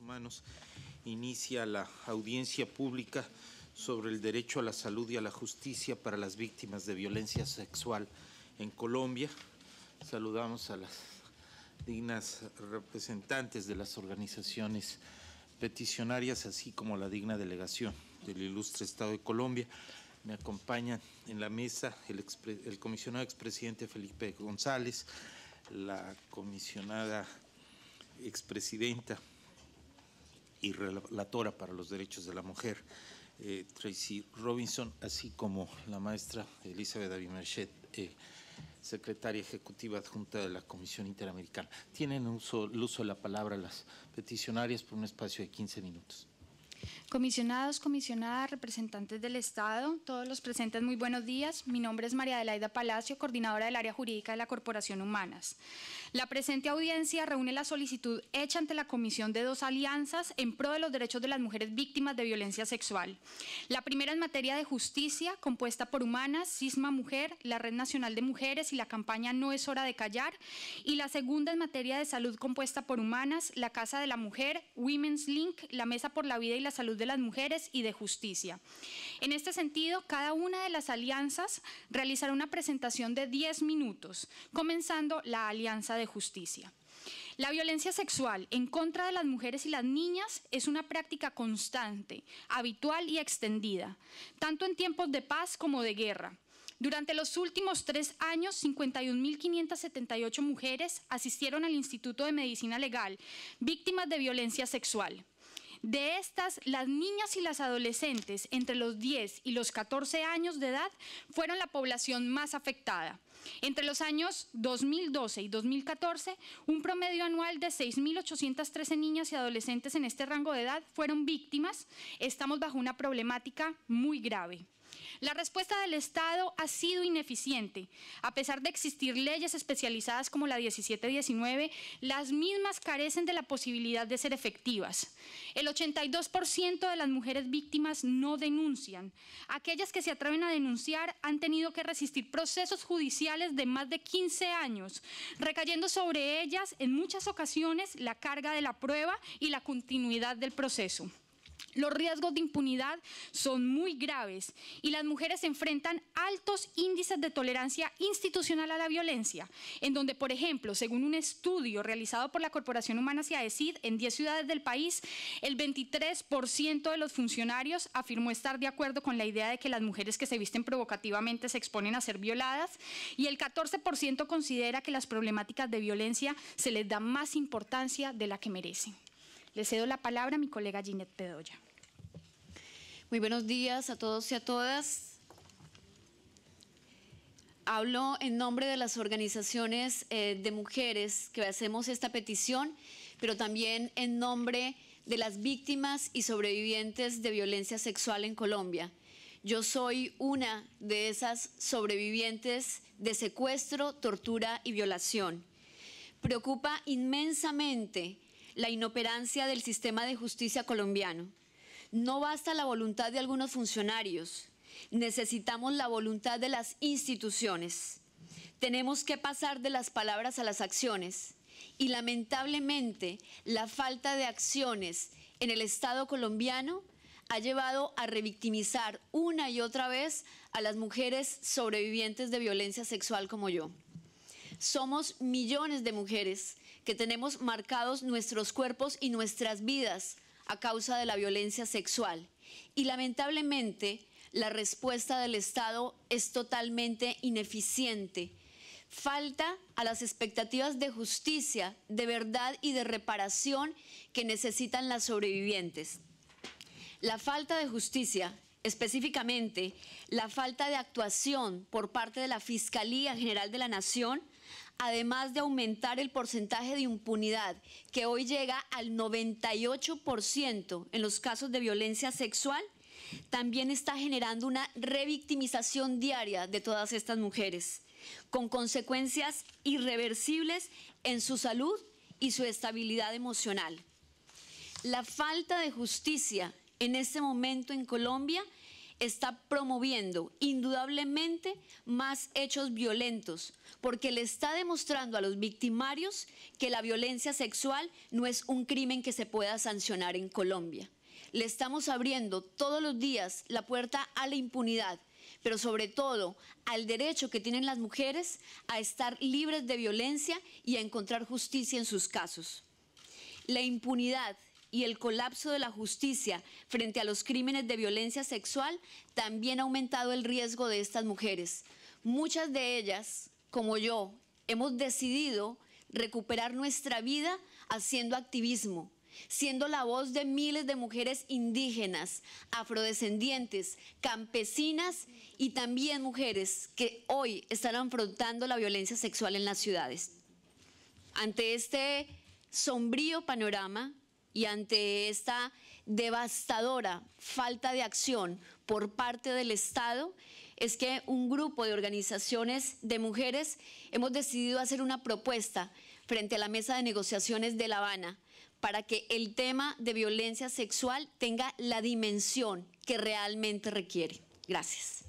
Humanos inicia la audiencia pública sobre el derecho a la salud y a la justicia para las víctimas de violencia sexual en Colombia. Saludamos a las dignas representantes de las organizaciones peticionarias, así como la digna delegación del ilustre Estado de Colombia. Me acompañan en la mesa el, el comisionado expresidente Felipe González, la comisionada expresidenta y relatora para los derechos de la mujer, eh, Tracy Robinson, así como la maestra Elizabeth Merchet, eh, secretaria ejecutiva adjunta de la Comisión Interamericana. Tienen uso, el uso de la palabra las peticionarias por un espacio de 15 minutos. Comisionados, comisionadas, representantes del Estado, todos los presentes, muy buenos días. Mi nombre es María Adelaida Palacio, coordinadora del área jurídica de la Corporación Humanas. La presente audiencia reúne la solicitud hecha ante la Comisión de dos alianzas en pro de los derechos de las mujeres víctimas de violencia sexual. La primera en materia de justicia, compuesta por Humanas, Cisma Mujer, la Red Nacional de Mujeres y la campaña No es hora de callar. Y la segunda en materia de salud, compuesta por Humanas, la Casa de la Mujer, Women's Link, la Mesa por la Vida y la Salud de las Mujeres y de Justicia. En este sentido, cada una de las alianzas realizará una presentación de 10 minutos, comenzando la alianza de justicia. La violencia sexual en contra de las mujeres y las niñas es una práctica constante, habitual y extendida, tanto en tiempos de paz como de guerra. Durante los últimos tres años, 51.578 mujeres asistieron al Instituto de Medicina Legal, víctimas de violencia sexual. De estas, las niñas y las adolescentes entre los 10 y los 14 años de edad fueron la población más afectada. Entre los años 2012 y 2014, un promedio anual de 6.813 niñas y adolescentes en este rango de edad fueron víctimas. Estamos bajo una problemática muy grave. La respuesta del Estado ha sido ineficiente. A pesar de existir leyes especializadas como la 1719, las mismas carecen de la posibilidad de ser efectivas. El 82% de las mujeres víctimas no denuncian. Aquellas que se atreven a denunciar han tenido que resistir procesos judiciales de más de 15 años, recayendo sobre ellas en muchas ocasiones la carga de la prueba y la continuidad del proceso. Los riesgos de impunidad son muy graves y las mujeres enfrentan altos índices de tolerancia institucional a la violencia, en donde, por ejemplo, según un estudio realizado por la Corporación Humana CIADECID en 10 ciudades del país, el 23% de los funcionarios afirmó estar de acuerdo con la idea de que las mujeres que se visten provocativamente se exponen a ser violadas y el 14% considera que las problemáticas de violencia se les da más importancia de la que merecen. Le cedo la palabra a mi colega Ginette Pedoya. Muy buenos días a todos y a todas. Hablo en nombre de las organizaciones eh, de mujeres que hacemos esta petición, pero también en nombre de las víctimas y sobrevivientes de violencia sexual en Colombia. Yo soy una de esas sobrevivientes de secuestro, tortura y violación. Preocupa inmensamente la inoperancia del sistema de justicia colombiano. No basta la voluntad de algunos funcionarios, necesitamos la voluntad de las instituciones. Tenemos que pasar de las palabras a las acciones y lamentablemente la falta de acciones en el Estado colombiano ha llevado a revictimizar una y otra vez a las mujeres sobrevivientes de violencia sexual como yo. Somos millones de mujeres que tenemos marcados nuestros cuerpos y nuestras vidas a causa de la violencia sexual. Y lamentablemente la respuesta del Estado es totalmente ineficiente. Falta a las expectativas de justicia, de verdad y de reparación que necesitan las sobrevivientes. La falta de justicia, específicamente la falta de actuación por parte de la Fiscalía General de la Nación, además de aumentar el porcentaje de impunidad, que hoy llega al 98% en los casos de violencia sexual, también está generando una revictimización diaria de todas estas mujeres, con consecuencias irreversibles en su salud y su estabilidad emocional. La falta de justicia en este momento en Colombia está promoviendo indudablemente más hechos violentos, porque le está demostrando a los victimarios que la violencia sexual no es un crimen que se pueda sancionar en Colombia. Le estamos abriendo todos los días la puerta a la impunidad, pero sobre todo al derecho que tienen las mujeres a estar libres de violencia y a encontrar justicia en sus casos. La impunidad y el colapso de la justicia frente a los crímenes de violencia sexual también ha aumentado el riesgo de estas mujeres. Muchas de ellas, como yo, hemos decidido recuperar nuestra vida haciendo activismo, siendo la voz de miles de mujeres indígenas, afrodescendientes, campesinas y también mujeres que hoy están afrontando la violencia sexual en las ciudades. Ante este sombrío panorama, y ante esta devastadora falta de acción por parte del Estado es que un grupo de organizaciones de mujeres hemos decidido hacer una propuesta frente a la mesa de negociaciones de La Habana para que el tema de violencia sexual tenga la dimensión que realmente requiere. Gracias.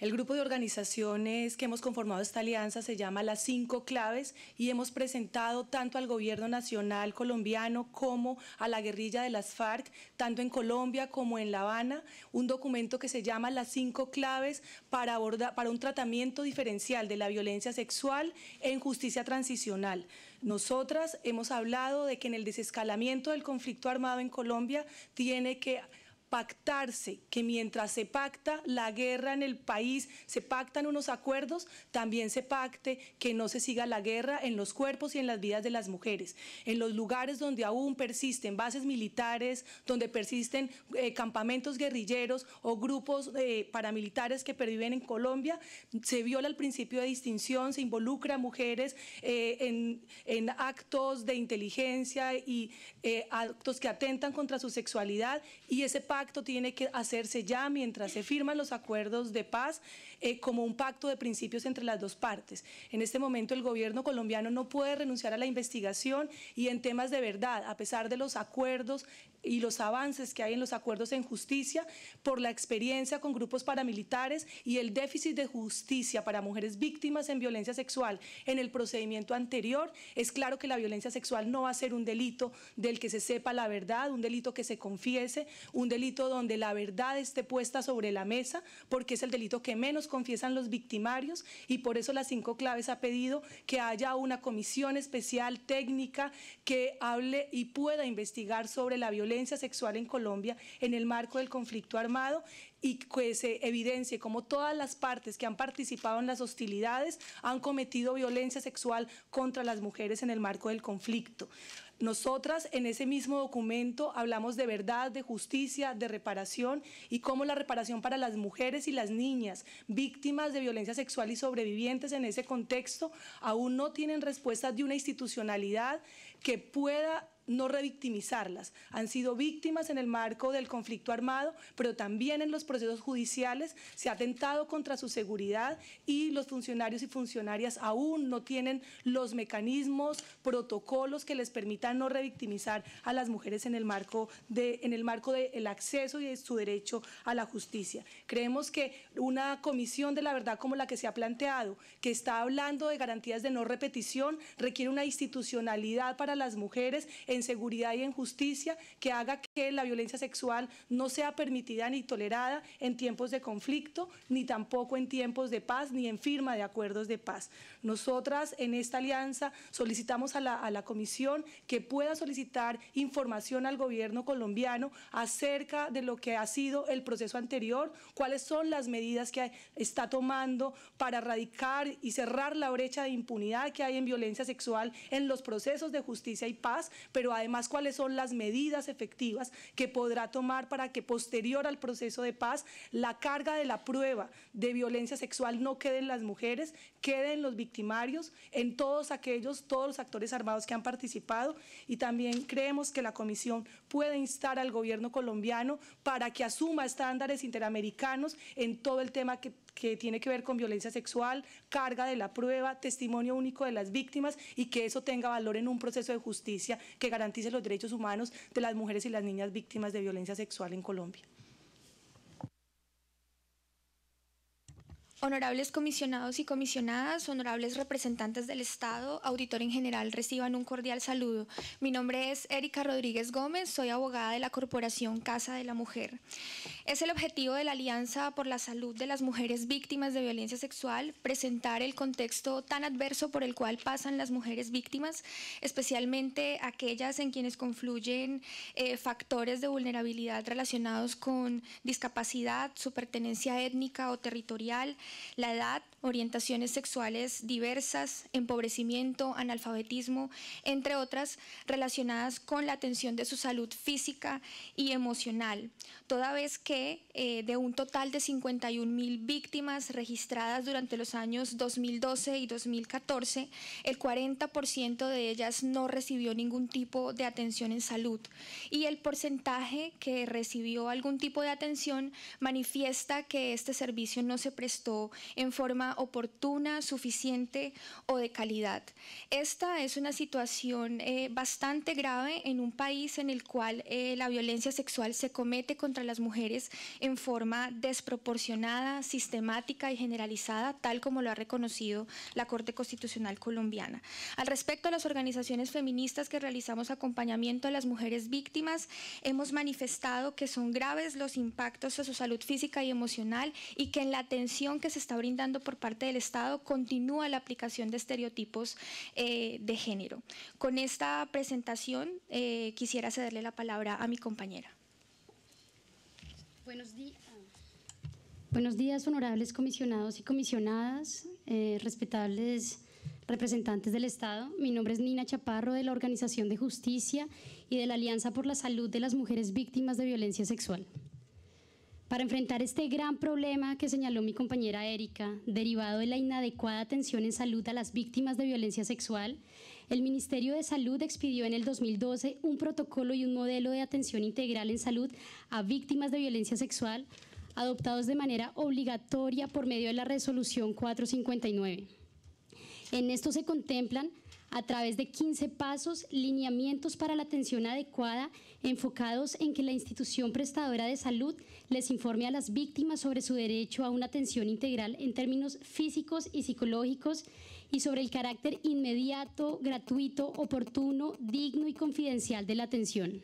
El grupo de organizaciones que hemos conformado esta alianza se llama Las Cinco Claves y hemos presentado tanto al gobierno nacional colombiano como a la guerrilla de las FARC, tanto en Colombia como en La Habana, un documento que se llama Las Cinco Claves para, para un tratamiento diferencial de la violencia sexual en justicia transicional. Nosotras hemos hablado de que en el desescalamiento del conflicto armado en Colombia tiene que pactarse, que mientras se pacta la guerra en el país, se pactan unos acuerdos, también se pacte que no se siga la guerra en los cuerpos y en las vidas de las mujeres. En los lugares donde aún persisten bases militares, donde persisten eh, campamentos guerrilleros o grupos eh, paramilitares que perviven en Colombia, se viola el principio de distinción, se involucra a mujeres eh, en, en, actos de inteligencia y actos que atentan contra su sexualidad y ese pacto pacto tiene que hacerse ya mientras se firman los acuerdos de paz eh, como un pacto de principios entre las dos partes. En este momento el gobierno colombiano no puede renunciar a la investigación y en temas de verdad, a pesar de los acuerdos y los avances que hay en los acuerdos en justicia por la experiencia con grupos paramilitares y el déficit de justicia para mujeres víctimas en violencia sexual en el procedimiento anterior, es claro que la violencia sexual no va a ser un delito del que se sepa la verdad, un delito que se confiese, un delito donde la verdad esté puesta sobre la mesa, porque es el delito que menos confiesan los victimarios y por eso las cinco claves ha pedido que haya una comisión especial técnica que hable y pueda investigar sobre la violencia violencia sexual en Colombia en el marco del conflicto armado y que se evidencie cómo todas las partes que han participado en las hostilidades han cometido violencia sexual contra las mujeres en el marco del conflicto. Nosotras en ese mismo documento hablamos de verdad, de justicia, de reparación y cómo la reparación para las mujeres y las niñas víctimas de violencia sexual y sobrevivientes en ese contexto aún no tienen respuestas de una institucionalidad que pueda no revictimizarlas. Han sido víctimas en el marco del conflicto armado, pero también en los procesos judiciales se ha atentado contra su seguridad y los funcionarios y funcionarias aún no tienen los mecanismos, protocolos que les permitan no revictimizar a las mujeres en el marco de en el marco del acceso y de su derecho a la justicia. Creemos que una comisión de la verdad como la que se ha planteado, que está hablando de garantías de no repetición, requiere una institucionalidad para las mujeres en seguridad y en justicia que haga que la violencia sexual no sea permitida ni tolerada en tiempos de conflicto, ni tampoco en tiempos de paz, ni en firma de acuerdos de paz. Nosotras en esta alianza solicitamos a la, a la comisión que pueda solicitar información al gobierno colombiano acerca de lo que ha sido el proceso anterior, cuáles son las medidas que está tomando para erradicar y cerrar la brecha de impunidad que hay en violencia sexual en los procesos de justicia y paz, pero además cuáles son las medidas efectivas que podrá tomar para que posterior al proceso de paz la carga de la prueba de violencia sexual no quede en las mujeres, quede en los victimarios, en todos aquellos, todos los actores armados que han participado y también creemos que la comisión puede instar al gobierno colombiano para que asuma estándares interamericanos en todo el tema que que tiene que ver con violencia sexual, carga de la prueba, testimonio único de las víctimas y que eso tenga valor en un proceso de justicia que garantice los derechos humanos de las mujeres y las niñas víctimas de violencia sexual en Colombia. Honorables comisionados y comisionadas, honorables representantes del Estado, auditor en general, reciban un cordial saludo. Mi nombre es Erika Rodríguez Gómez, soy abogada de la Corporación Casa de la Mujer. Es el objetivo de la Alianza por la Salud de las Mujeres Víctimas de Violencia Sexual presentar el contexto tan adverso por el cual pasan las mujeres víctimas, especialmente aquellas en quienes confluyen eh, factores de vulnerabilidad relacionados con discapacidad, su pertenencia étnica o territorial, la edad orientaciones sexuales diversas, empobrecimiento, analfabetismo, entre otras, relacionadas con la atención de su salud física y emocional, toda vez que eh, de un total de 51 mil víctimas registradas durante los años 2012 y 2014, el 40% de ellas no recibió ningún tipo de atención en salud y el porcentaje que recibió algún tipo de atención manifiesta que este servicio no se prestó en forma oportuna, suficiente o de calidad. Esta es una situación eh, bastante grave en un país en el cual eh, la violencia sexual se comete contra las mujeres en forma desproporcionada, sistemática y generalizada, tal como lo ha reconocido la Corte Constitucional colombiana. Al respecto a las organizaciones feministas que realizamos acompañamiento a las mujeres víctimas, hemos manifestado que son graves los impactos a su salud física y emocional y que en la atención que se está brindando por parte del Estado continúa la aplicación de estereotipos eh, de género. Con esta presentación eh, quisiera cederle la palabra a mi compañera. Buenos días. Ah. Buenos días, honorables comisionados y comisionadas, eh, respetables representantes del Estado. Mi nombre es Nina Chaparro de la Organización de Justicia y de la Alianza por la Salud de las Mujeres Víctimas de Violencia Sexual. Para enfrentar este gran problema que señaló mi compañera Erika, derivado de la inadecuada atención en salud a las víctimas de violencia sexual, el Ministerio de Salud expidió en el 2012 un protocolo y un modelo de atención integral en salud a víctimas de violencia sexual, adoptados de manera obligatoria por medio de la Resolución 459. En esto se contemplan a través de 15 pasos, lineamientos para la atención adecuada, enfocados en que la institución prestadora de salud les informe a las víctimas sobre su derecho a una atención integral en términos físicos y psicológicos y sobre el carácter inmediato, gratuito, oportuno, digno y confidencial de la atención.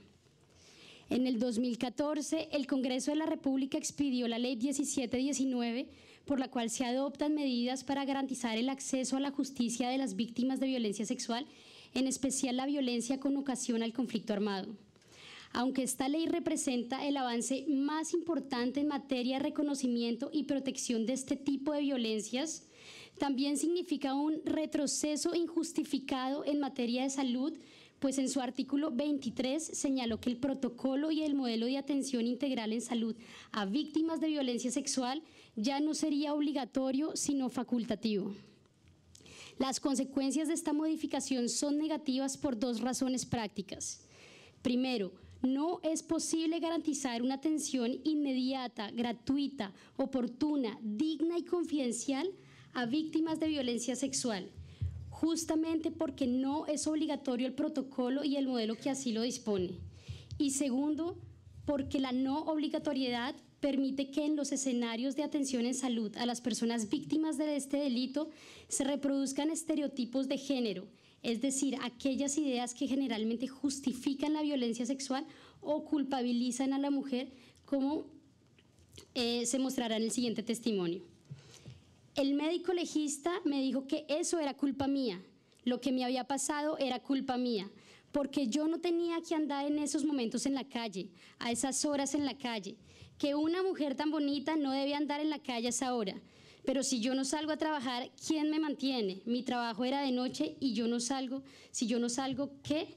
En el 2014, el Congreso de la República expidió la Ley 1719 por la cual se adoptan medidas para garantizar el acceso a la justicia de las víctimas de violencia sexual, en especial la violencia con ocasión al conflicto armado. Aunque esta ley representa el avance más importante en materia de reconocimiento y protección de este tipo de violencias, también significa un retroceso injustificado en materia de salud, pues en su artículo 23 señaló que el protocolo y el modelo de atención integral en salud a víctimas de violencia sexual ya no sería obligatorio, sino facultativo. Las consecuencias de esta modificación son negativas por dos razones prácticas. Primero, no es posible garantizar una atención inmediata, gratuita, oportuna, digna y confidencial a víctimas de violencia sexual justamente porque no es obligatorio el protocolo y el modelo que así lo dispone. Y segundo, porque la no obligatoriedad permite que en los escenarios de atención en salud a las personas víctimas de este delito se reproduzcan estereotipos de género, es decir, aquellas ideas que generalmente justifican la violencia sexual o culpabilizan a la mujer, como eh, se mostrará en el siguiente testimonio. El médico legista me dijo que eso era culpa mía, lo que me había pasado era culpa mía, porque yo no tenía que andar en esos momentos en la calle, a esas horas en la calle, que una mujer tan bonita no debía andar en la calle a esa hora. Pero si yo no salgo a trabajar, ¿quién me mantiene? Mi trabajo era de noche y yo no salgo. Si yo no salgo, ¿qué?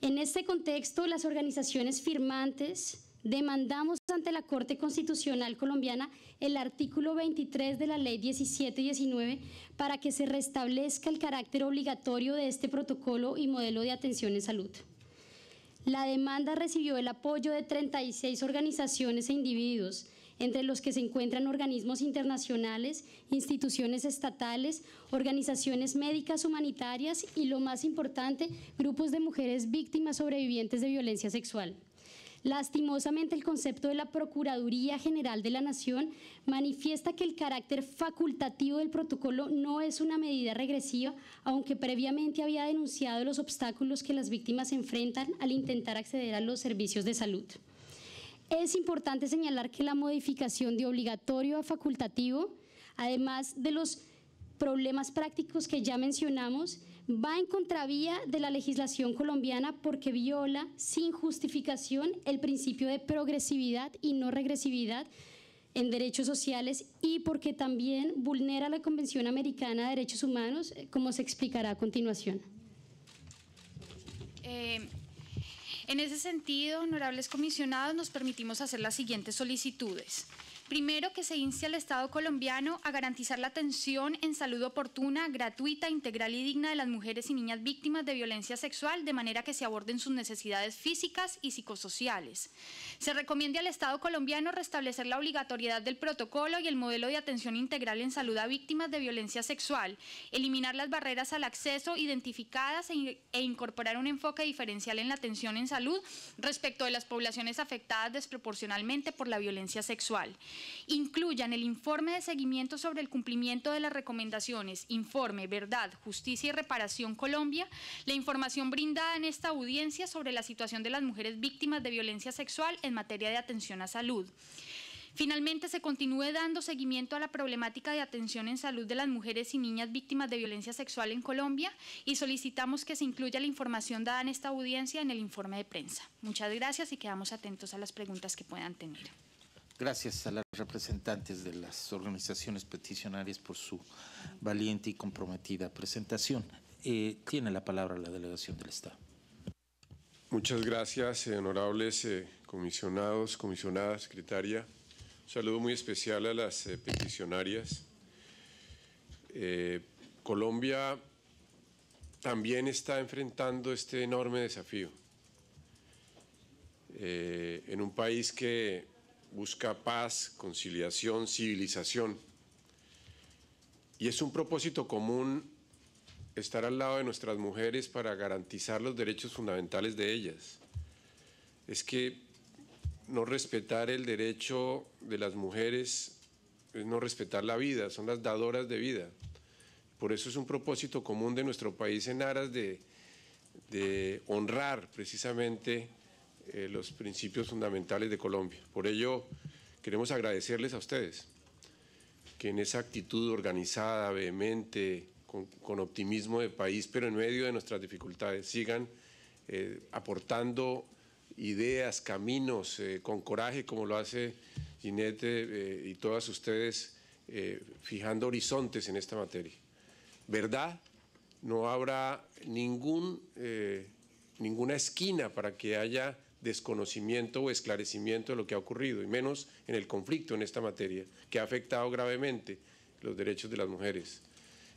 En este contexto, las organizaciones firmantes Demandamos ante la Corte Constitucional Colombiana el artículo 23 de la Ley 1719 para que se restablezca el carácter obligatorio de este protocolo y modelo de atención en salud. La demanda recibió el apoyo de 36 organizaciones e individuos, entre los que se encuentran organismos internacionales, instituciones estatales, organizaciones médicas humanitarias y, lo más importante, grupos de mujeres víctimas sobrevivientes de violencia sexual. Lastimosamente, el concepto de la Procuraduría General de la Nación manifiesta que el carácter facultativo del protocolo no es una medida regresiva, aunque previamente había denunciado los obstáculos que las víctimas enfrentan al intentar acceder a los servicios de salud. Es importante señalar que la modificación de obligatorio a facultativo, además de los problemas prácticos que ya mencionamos, va en contravía de la legislación colombiana porque viola sin justificación el principio de progresividad y no regresividad en derechos sociales y porque también vulnera la Convención Americana de Derechos Humanos, eh, como se explicará a continuación. Eh, en ese sentido, honorables comisionados, nos permitimos hacer las siguientes solicitudes. Primero, que se inste al Estado colombiano a garantizar la atención en salud oportuna, gratuita, integral y digna de las mujeres y niñas víctimas de violencia sexual, de manera que se aborden sus necesidades físicas y psicosociales. Se recomiende al Estado colombiano restablecer la obligatoriedad del protocolo y el modelo de atención integral en salud a víctimas de violencia sexual, eliminar las barreras al acceso identificadas e, e incorporar un enfoque diferencial en la atención en salud respecto de las poblaciones afectadas desproporcionalmente por la violencia sexual incluyan el informe de seguimiento sobre el cumplimiento de las recomendaciones, informe Verdad, Justicia y Reparación Colombia, la información brindada en esta audiencia sobre la situación de las mujeres víctimas de violencia sexual en materia de atención a salud. Finalmente, se continúe dando seguimiento a la problemática de atención en salud de las mujeres y niñas víctimas de violencia sexual en Colombia y solicitamos que se incluya la información dada en esta audiencia en el informe de prensa. Muchas gracias y quedamos atentos a las preguntas que puedan tener. Gracias a las representantes de las organizaciones peticionarias por su valiente y comprometida presentación. Eh, tiene la palabra la delegación del Estado. Muchas gracias, honorables eh, comisionados, comisionadas, secretaria. Un saludo muy especial a las eh, peticionarias. Colombia también está enfrentando este enorme desafío. en un país que busca paz, conciliación, civilización. Y es un propósito común estar al lado de nuestras mujeres para garantizar los derechos fundamentales de ellas. Es que no respetar el derecho de las mujeres es no respetar la vida, son las dadoras de vida. Por eso es un propósito común de nuestro país en aras de, de honrar precisamente eh, los principios fundamentales de Colombia. Por ello, queremos agradecerles a ustedes que en esa actitud organizada, vehemente, con, optimismo de país, pero en medio de nuestras dificultades, sigan eh, aportando ideas, caminos, eh, con coraje, como lo hace Ginette y todas ustedes, fijando horizontes en esta materia. ¿Verdad? No habrá ningún ninguna esquina para que haya desconocimiento o esclarecimiento de lo que ha ocurrido, y menos en el conflicto en esta materia, que ha afectado gravemente los derechos de las mujeres.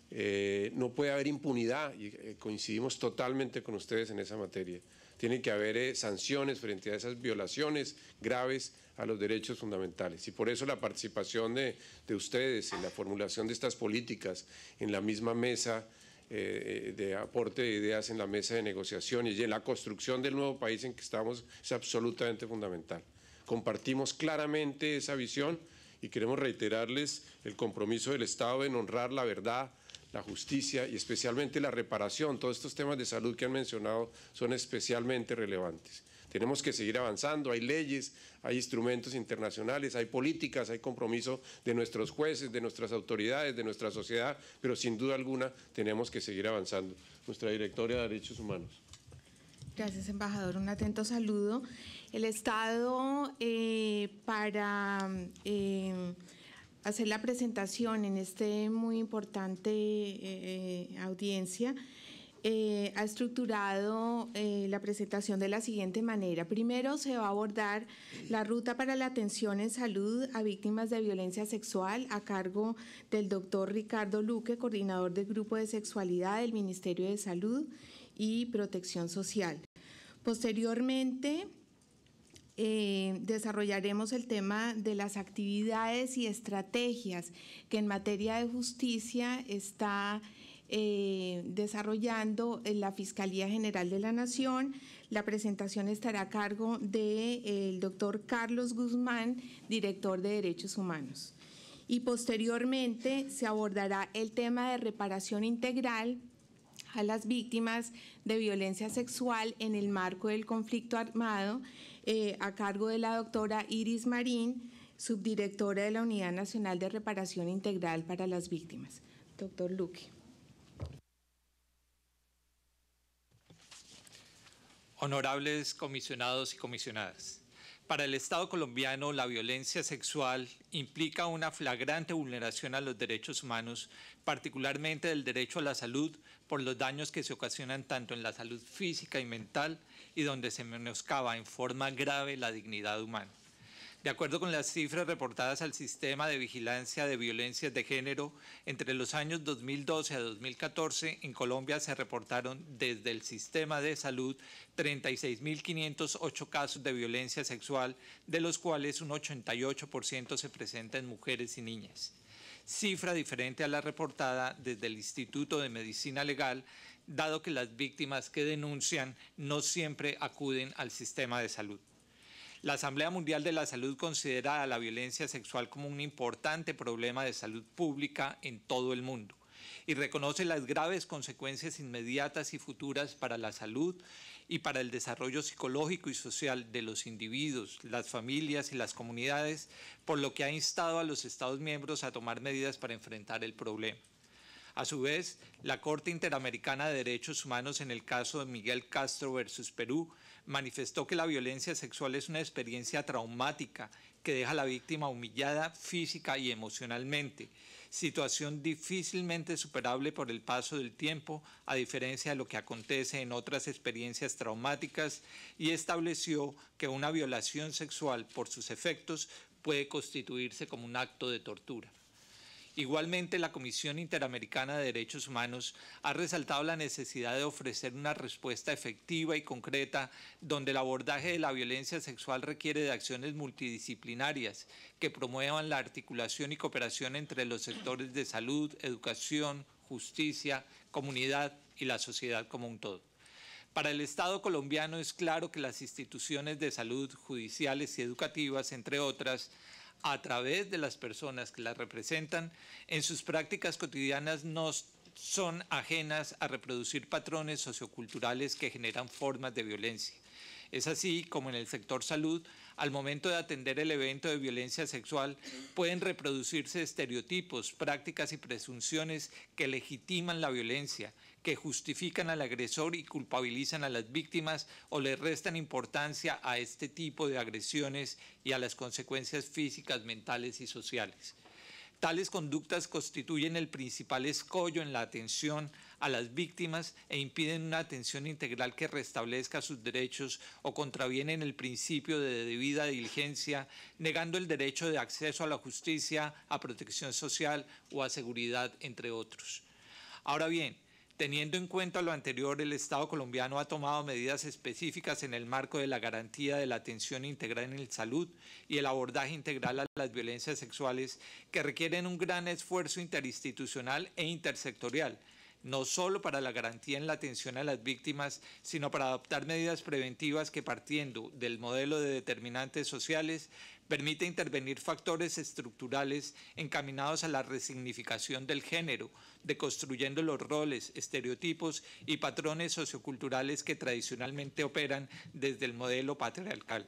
Eh, no puede haber impunidad, y eh, coincidimos totalmente con ustedes en esa materia. tiene que haber eh, sanciones frente a esas violaciones graves a los derechos fundamentales. Y por eso la participación de, ustedes en la formulación de estas políticas, en la misma mesa eh, de aporte de ideas en la mesa de negociación y en la construcción del nuevo país en que estamos es absolutamente fundamental. Compartimos claramente esa visión y queremos reiterarles el compromiso del Estado en honrar la verdad, la justicia y especialmente la reparación. Todos estos temas de salud que han mencionado son especialmente relevantes. Tenemos que seguir avanzando, hay leyes, hay instrumentos internacionales, hay políticas, hay compromiso de nuestros jueces, de nuestras autoridades, de nuestra sociedad, pero sin duda alguna tenemos que seguir avanzando. Nuestra directora de Derechos Humanos. Gracias, embajador. Un atento saludo. El Estado eh, para... Eh, hacer la presentación en este muy importante eh, audiencia eh, ha estructurado eh, la presentación de la siguiente manera. Primero se va a abordar la ruta para la atención en salud a víctimas de violencia sexual a cargo del doctor Ricardo Luque, coordinador del Grupo de Sexualidad del Ministerio de Salud y Protección Social. Posteriormente, eh, desarrollaremos el tema de las actividades y estrategias que en materia de justicia está eh, desarrollando la Fiscalía General de la Nación. La presentación estará a cargo del de, doctor Carlos Guzmán, director de Derechos Humanos. Y posteriormente se abordará el tema de reparación integral a las víctimas de violencia sexual en el marco del conflicto armado, eh, a cargo de la doctora Iris Marín, subdirectora de la Unidad Nacional de Reparación Integral para las Víctimas. Doctor Luque. honorables comisionados y comisionadas. Para el Estado colombiano, la violencia sexual implica una flagrante vulneración a los derechos humanos, particularmente del derecho a la salud, por los daños que se ocasionan tanto en la salud física y mental y donde se menoscaba en forma grave la dignidad humana. De acuerdo con las cifras reportadas al Sistema de Vigilancia de Violencias de Género, entre los años 2012 a 2014 en Colombia se reportaron desde el sistema de salud 36.508 casos de violencia sexual, de los cuales un 88% se presenta en mujeres y niñas cifra diferente a la reportada desde el Instituto de Medicina Legal, dado que las víctimas que denuncian no siempre acuden al sistema de salud. La Asamblea Mundial de la Salud considera a la violencia sexual como un importante problema de salud pública en todo el mundo y reconoce las graves consecuencias inmediatas y futuras para la salud y para el desarrollo psicológico y social de los individuos, las familias y las comunidades, por lo que ha instado a los Estados miembros a tomar medidas para enfrentar el problema. A su vez, la Corte Interamericana de Derechos Humanos en el caso de Miguel Castro versus Perú manifestó que la violencia sexual es una experiencia traumática que deja a la víctima humillada física y emocionalmente, situación difícilmente superable por el paso del tiempo, a diferencia de lo que acontece en otras experiencias traumáticas, y estableció que una violación sexual por sus efectos puede constituirse como un acto de tortura. Igualmente, la Comisión Interamericana de Derechos Humanos ha resaltado la necesidad de ofrecer una respuesta efectiva y concreta donde el abordaje de la violencia sexual requiere de acciones multidisciplinarias que promuevan la articulación y cooperación entre los sectores de salud, educación, justicia, comunidad y la sociedad como un todo. Para el Estado colombiano es claro que las instituciones de salud, judiciales y educativas, entre otras, a través de las personas que las representan, en sus prácticas cotidianas no son ajenas a reproducir patrones socioculturales que generan formas de violencia. Es así como en el sector salud, al momento de atender el evento de violencia sexual, pueden reproducirse estereotipos, prácticas y presunciones que legitiman la violencia, que justifican al agresor y culpabilizan a las víctimas o le restan importancia a este tipo de agresiones y a las consecuencias físicas, mentales y sociales. Tales conductas constituyen el principal escollo en la atención a las víctimas e impiden una atención integral que restablezca sus derechos o contravienen el principio de debida diligencia, negando el derecho de acceso a la justicia, a protección social o a seguridad, entre otros. Ahora bien, Teniendo en cuenta lo anterior, el Estado colombiano ha tomado medidas específicas en el marco de la garantía de la atención integral en salud y el abordaje integral a las violencias sexuales que requieren un gran esfuerzo interinstitucional e intersectorial no solo para la garantía en la atención a las víctimas, sino para adoptar medidas preventivas que partiendo del modelo de determinantes sociales permite intervenir factores estructurales encaminados a la resignificación del género, deconstruyendo los roles, estereotipos y patrones socioculturales que tradicionalmente operan desde el modelo patriarcal.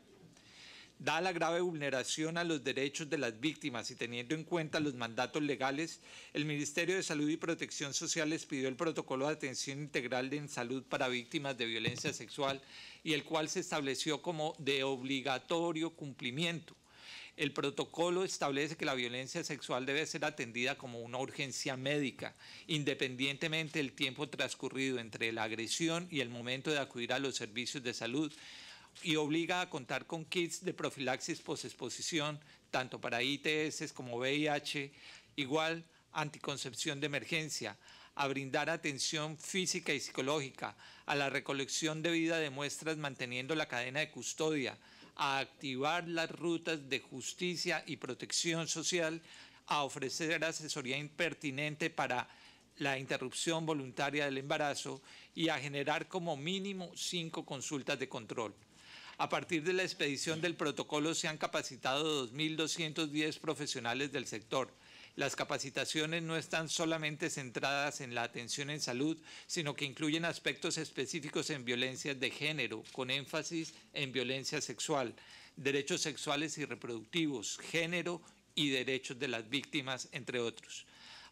Dada la grave vulneración a los derechos de las víctimas y teniendo en cuenta los mandatos legales, el Ministerio de Salud y Protección Social les pidió el protocolo de atención integral en salud para víctimas de violencia sexual y el cual se estableció como de obligatorio cumplimiento. El protocolo establece que la violencia sexual debe ser atendida como una urgencia médica, independientemente del tiempo transcurrido entre la agresión y el momento de acudir a los servicios de salud, y obliga a contar con kits de profilaxis posexposición, tanto para ITS como VIH, igual anticoncepción de emergencia, a brindar atención física y psicológica, a la recolección debida de muestras manteniendo la cadena de custodia, a activar las rutas de justicia y protección social, a ofrecer asesoría impertinente para la interrupción voluntaria del embarazo y a generar como mínimo cinco consultas de control. A partir de la expedición del protocolo se han capacitado 2.210 profesionales del sector. Las capacitaciones no están solamente centradas en la atención en salud, sino que incluyen aspectos específicos en violencia de género, con énfasis en violencia sexual, derechos sexuales y reproductivos, género y derechos de las víctimas, entre otros.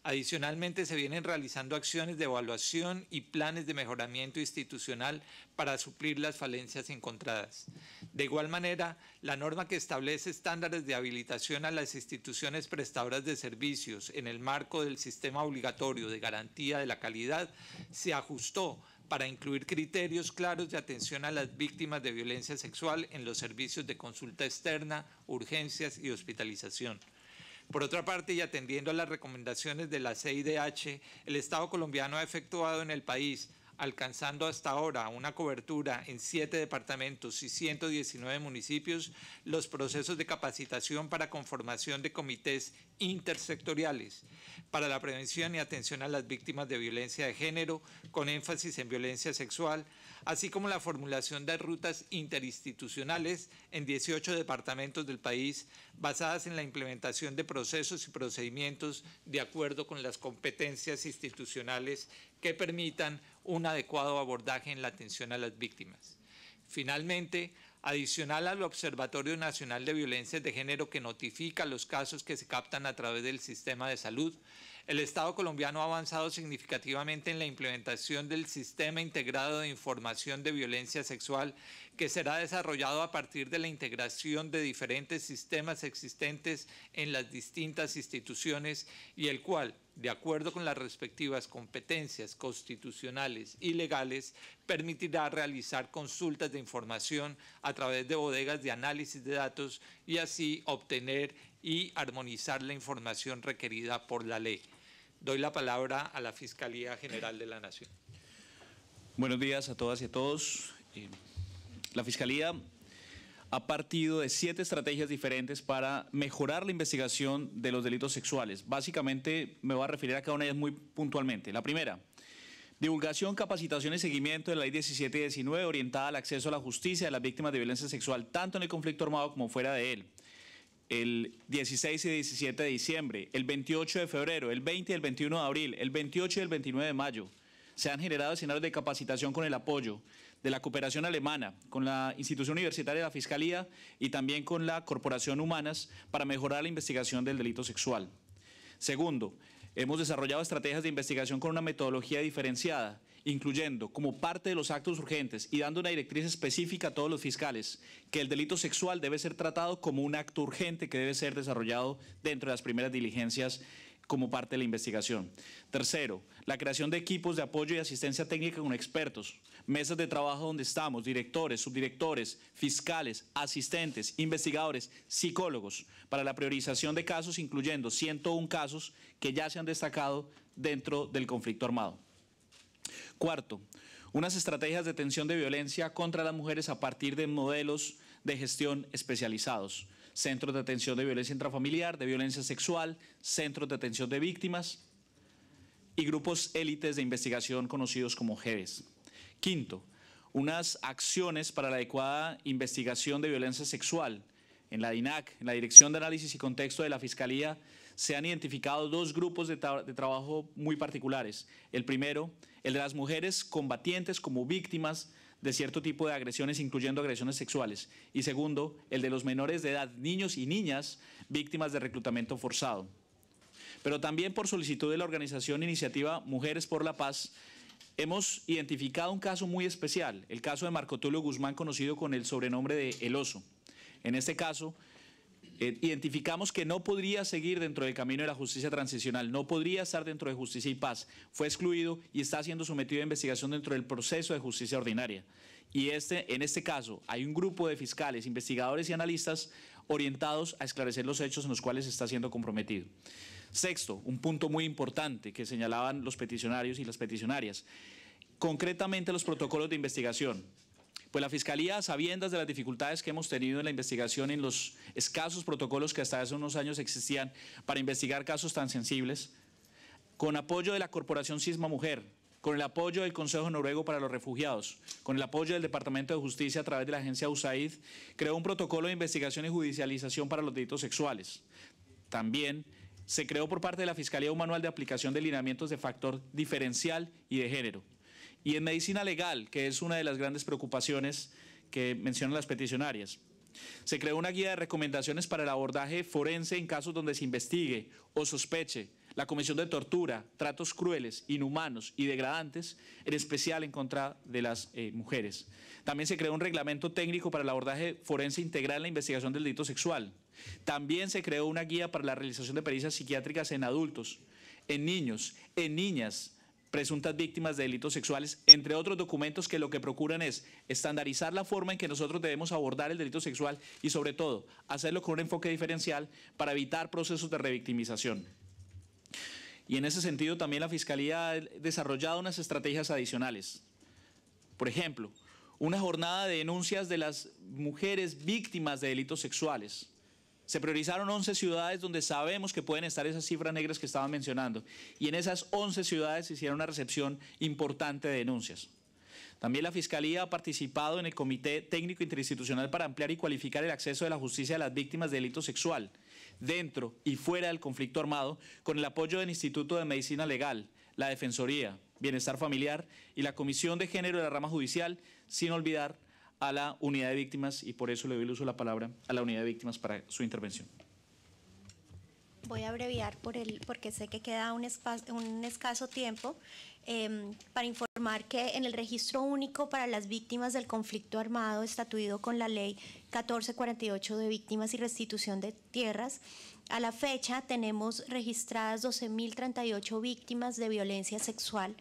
Adicionalmente, se vienen realizando acciones de evaluación y planes de mejoramiento institucional para suplir las falencias encontradas. De igual manera, la norma que establece estándares de habilitación a las instituciones prestadoras de servicios en el marco del sistema obligatorio de garantía de la calidad se ajustó para incluir criterios claros de atención a las víctimas de violencia sexual en los servicios de consulta externa, urgencias y hospitalización. Por otra parte, y atendiendo a las recomendaciones de la CIDH, el Estado colombiano ha efectuado en el país alcanzando hasta ahora una cobertura en siete departamentos y 119 municipios, los procesos de capacitación para conformación de comités intersectoriales para la prevención y atención a las víctimas de violencia de género, con énfasis en violencia sexual, así como la formulación de rutas interinstitucionales en 18 departamentos del país, basadas en la implementación de procesos y procedimientos de acuerdo con las competencias institucionales que permitan un adecuado abordaje en la atención a las víctimas. Finalmente, adicional al Observatorio Nacional de Violencias de Género que notifica los casos que se captan a través del sistema de salud, el Estado colombiano ha avanzado significativamente en la implementación del Sistema Integrado de Información de Violencia Sexual que será desarrollado a partir de la integración de diferentes sistemas existentes en las distintas instituciones y el cual de acuerdo con las respectivas competencias constitucionales y legales, permitirá realizar consultas de información a través de bodegas de análisis de datos y así obtener y armonizar la información requerida por la ley. Doy la palabra a la Fiscalía General de la Nación. Buenos días a todas y a todos. Eh, la Fiscalía a partido de siete estrategias diferentes para mejorar la investigación de los delitos sexuales. Básicamente me voy a referir a cada una de ellas muy puntualmente. La primera, divulgación, capacitación y seguimiento de la ley 19 orientada al acceso a la justicia de las víctimas de violencia sexual, tanto en el conflicto armado como fuera de él. El 16 y 17 de diciembre, el 28 de febrero, el 20 y el 21 de abril, el 28 y el 29 de mayo. Se han generado escenarios de capacitación con el apoyo de la cooperación alemana, con la Institución Universitaria de la Fiscalía y también con la Corporación Humanas para mejorar la investigación del delito sexual. Segundo, hemos desarrollado estrategias de investigación con una metodología diferenciada, incluyendo como parte de los actos urgentes y dando una directriz específica a todos los fiscales, que el delito sexual debe ser tratado como un acto urgente que debe ser desarrollado dentro de las primeras diligencias como parte de la investigación. Tercero, la creación de equipos de apoyo y asistencia técnica con expertos, mesas de trabajo donde estamos, directores, subdirectores, fiscales, asistentes, investigadores, psicólogos, para la priorización de casos, incluyendo 101 casos que ya se han destacado dentro del conflicto armado. Cuarto, unas estrategias de atención de violencia contra las mujeres a partir de modelos de gestión especializados, centros de atención de violencia intrafamiliar, de violencia sexual, centros de atención de víctimas y grupos élites de investigación conocidos como GEVES. Quinto, unas acciones para la adecuada investigación de violencia sexual. En la DINAC, en la Dirección de Análisis y Contexto de la Fiscalía, se han identificado dos grupos de, trabajo muy particulares. El primero, el de las mujeres combatientes como víctimas de cierto tipo de agresiones, incluyendo agresiones sexuales. Y segundo, el de los menores de edad, niños y niñas, víctimas de reclutamiento forzado. Pero también por solicitud de la organización Iniciativa Mujeres por la Paz, Hemos identificado un caso muy especial, el caso de Marco Tulio Guzmán, conocido con el sobrenombre de El Oso. En este caso, eh, identificamos que no podría seguir dentro del camino de la justicia transicional, no podría estar dentro de justicia y paz. Fue excluido y está siendo sometido a investigación dentro del proceso de justicia ordinaria. Y este, en este caso hay un grupo de fiscales, investigadores y analistas orientados a esclarecer los hechos en los cuales está siendo comprometido. Sexto, un punto muy importante que señalaban los peticionarios y las peticionarias, concretamente los protocolos de investigación. Pues la Fiscalía, a sabiendas de las dificultades que hemos tenido en la investigación, en los escasos protocolos que hasta hace unos años existían para investigar casos tan sensibles, con apoyo de la Corporación Sisma Mujer, con el apoyo del Consejo Noruego para los Refugiados, con el apoyo del Departamento de Justicia a través de la agencia USAID, creó un protocolo de investigación y judicialización para los delitos sexuales. También se creó por parte de la Fiscalía un manual de aplicación de lineamientos de factor diferencial y de género. Y en medicina legal, que es una de las grandes preocupaciones que mencionan las peticionarias, se creó una guía de recomendaciones para el abordaje forense en casos donde se investigue o sospeche la comisión de tortura, tratos crueles, inhumanos y degradantes, en especial en contra de las eh, mujeres. También se creó un reglamento técnico para el abordaje forense integral en la investigación del delito sexual. También se creó una guía para la realización de pericias psiquiátricas en adultos, en niños, en niñas, presuntas víctimas de delitos sexuales, entre otros documentos que lo que procuran es estandarizar la forma en que nosotros debemos abordar el delito sexual y sobre todo hacerlo con un enfoque diferencial para evitar procesos de revictimización. Y en ese sentido también la Fiscalía ha desarrollado unas estrategias adicionales. Por ejemplo, una jornada de denuncias de las mujeres víctimas de delitos sexuales. Se priorizaron 11 ciudades donde sabemos que pueden estar esas cifras negras que estaban mencionando. Y en esas 11 ciudades se hicieron una recepción importante de denuncias. También la Fiscalía ha participado en el Comité Técnico Interinstitucional para ampliar y cualificar el acceso de la justicia a las víctimas de delito sexual dentro y fuera del conflicto armado, con el apoyo del Instituto de Medicina Legal, la Defensoría, Bienestar Familiar y la Comisión de Género de la Rama Judicial, sin olvidar a la Unidad de Víctimas, y por eso le doy el uso de la palabra a la Unidad de Víctimas para su intervención. Voy a abreviar por el, porque sé que queda un, un escaso tiempo em, para informar que en el registro único para las víctimas del conflicto armado estatuido con la ley 1448 de víctimas y restitución de tierras, a la fecha tenemos registradas 12.038 víctimas de violencia sexual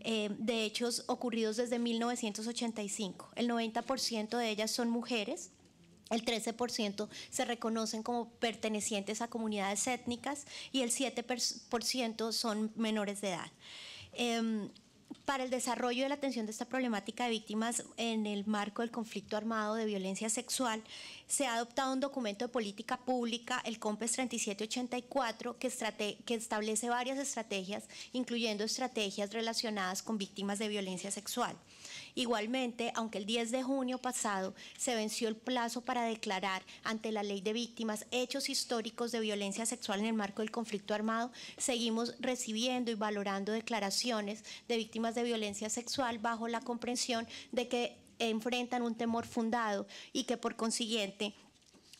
em, de hechos ocurridos desde 1985. El 90% de ellas son mujeres el 13% se reconocen como pertenecientes a comunidades étnicas y el 7% son menores de edad. Em, para el desarrollo de la atención de esta problemática de víctimas en el marco del conflicto armado de violencia sexual, se ha adoptado un documento de política pública, el COMPES 3784, que, que establece varias estrategias, incluyendo estrategias relacionadas con víctimas de violencia sexual. Igualmente, aunque el 10 de junio pasado se venció el plazo para declarar ante la ley de víctimas hechos históricos de violencia sexual en el marco del conflicto armado, seguimos recibiendo y valorando declaraciones de víctimas de violencia sexual bajo la comprensión de que enfrentan un temor fundado y que por consiguiente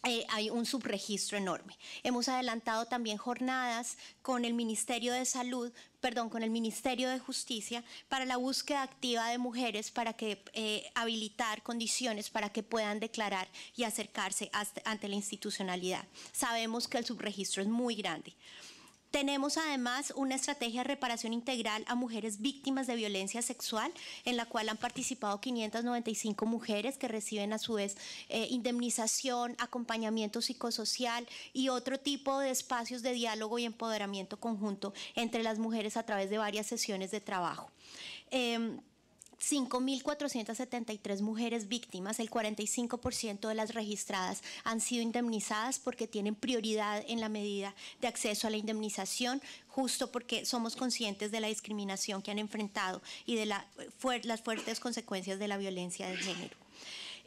eh, hay un subregistro enorme. Hemos adelantado también jornadas con el Ministerio de Salud, perdón, con el Ministerio de Justicia para la búsqueda activa de mujeres para que eh, habilitar condiciones para que puedan declarar y acercarse ante la institucionalidad. Sabemos que el subregistro es muy grande. Tenemos además una estrategia de reparación integral a mujeres víctimas de violencia sexual, en la cual han participado 595 mujeres que reciben a su vez eh, indemnización, acompañamiento psicosocial y otro tipo de espacios de diálogo y empoderamiento conjunto entre las mujeres a través de varias sesiones de trabajo. Em, 5.473 mujeres víctimas, el 45% de las registradas han sido indemnizadas porque tienen prioridad en la medida de acceso a la indemnización, justo porque somos conscientes de la discriminación que han enfrentado y de las fuertes consecuencias de la violencia de género.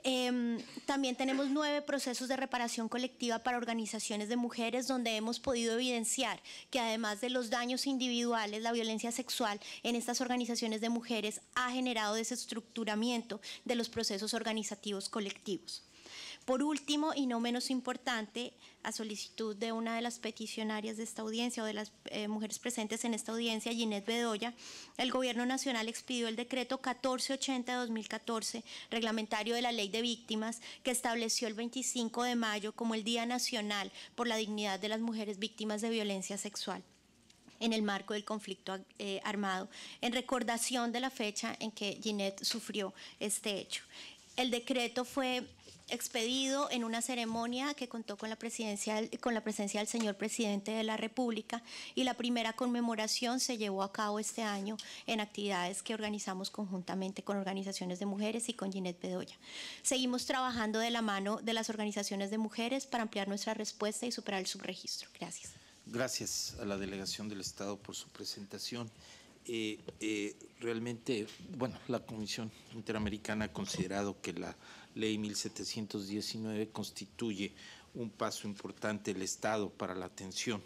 Em, también tenemos nueve procesos de reparación colectiva para organizaciones de mujeres donde hemos podido evidenciar que además de los daños individuales, la violencia sexual en estas organizaciones de mujeres ha generado desestructuramiento de los procesos organizativos colectivos. Por último, y no menos importante, a solicitud de una de las peticionarias de esta audiencia o de las eh, mujeres presentes en esta audiencia, Ginette Bedoya, el Gobierno Nacional expidió el decreto 1480 de 2014, reglamentario de la Ley de Víctimas, que estableció el 25 de mayo como el Día Nacional por la Dignidad de las Mujeres Víctimas de Violencia Sexual en el marco del conflicto eh, armado, en recordación de la fecha en que Ginette sufrió este hecho. El decreto fue expedido en una ceremonia que contó con la, presidencia, con la presencia del señor presidente de la República y la primera conmemoración se llevó a cabo este año en actividades que organizamos conjuntamente con organizaciones de mujeres y con Ginette Bedoya. Seguimos trabajando de la mano de las organizaciones de mujeres para ampliar nuestra respuesta y superar el subregistro. Gracias. Gracias a la delegación del Estado por su presentación. Eh, eh, realmente, bueno, la Comisión Interamericana ha considerado que la ley 1719 constituye un paso importante del Estado para la atención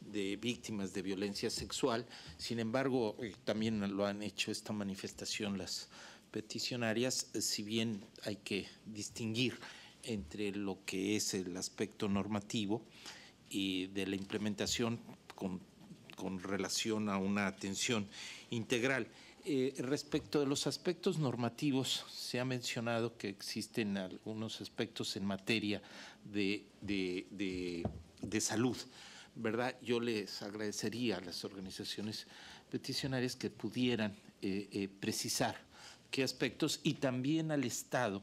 de víctimas de violencia sexual. Sin embargo, eh, también lo han hecho esta manifestación las peticionarias, si bien hay que distinguir entre lo que es el aspecto normativo y de la implementación con con relación a una atención integral. Eh, respecto de los aspectos normativos, se ha mencionado que existen algunos aspectos en materia de, salud. ¿verdad? Yo les agradecería a las organizaciones peticionarias que pudieran eh, eh, precisar qué aspectos y también al Estado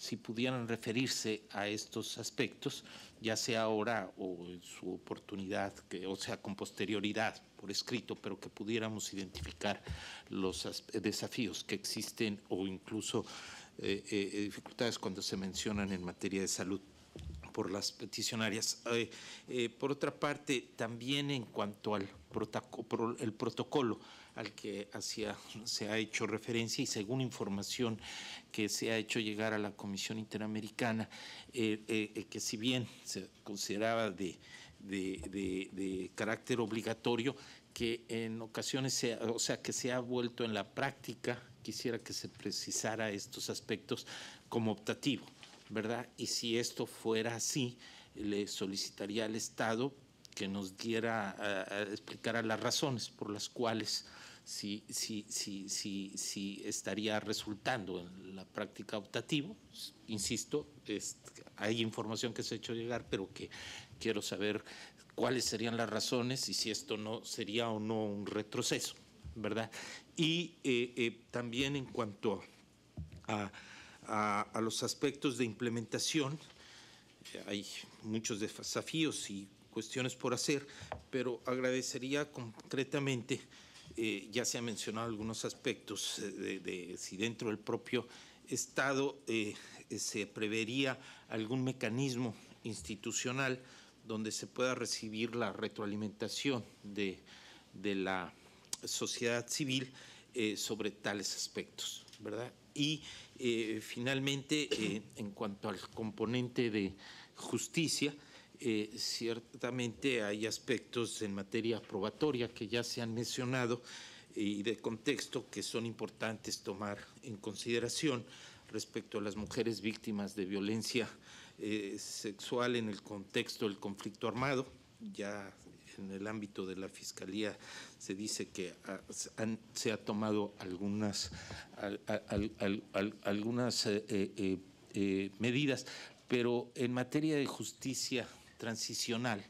si pudieran referirse a estos aspectos, ya sea ahora o en su oportunidad, que, o sea, con posterioridad, por escrito, pero que pudiéramos identificar los desafíos que existen o incluso eh, eh, dificultades cuando se mencionan en materia de salud por las peticionarias. Eh, por otra parte, también en cuanto al protocolo, al que se ha hecho referencia y según información que se ha hecho llegar a la Comisión Interamericana, eh, eh, eh, que si bien se consideraba de, carácter obligatorio, que en ocasiones, se, o sea, que se ha vuelto en la práctica, quisiera que se precisara estos aspectos como optativo, ¿verdad? Y si esto fuera así, le solicitaría al Estado que nos diera, explicara las razones por las cuales si, si, estaría resultando en la práctica optativo Insisto, hay información que se ha hecho llegar, pero que quiero saber cuáles serían las razones y si esto no sería o no un retroceso, ¿verdad? Y eh, eh, también en cuanto a, los aspectos de implementación, hay muchos desafíos y cuestiones por hacer, pero agradecería concretamente eh, ya se han mencionado algunos aspectos eh, de, si dentro del propio Estado eh, se prevería algún mecanismo institucional donde se pueda recibir la retroalimentación de, la sociedad civil sobre tales aspectos, Y finalmente, en cuanto al componente de justicia, eh, ciertamente hay aspectos en materia probatoria que ya se han mencionado y de contexto que son importantes tomar en consideración respecto a las mujeres víctimas de violencia eh, sexual en el contexto del conflicto armado. Ya en el ámbito de la Fiscalía se dice que han, se ha tomado algunas, algunas eh, medidas, pero en materia de justicia transicional,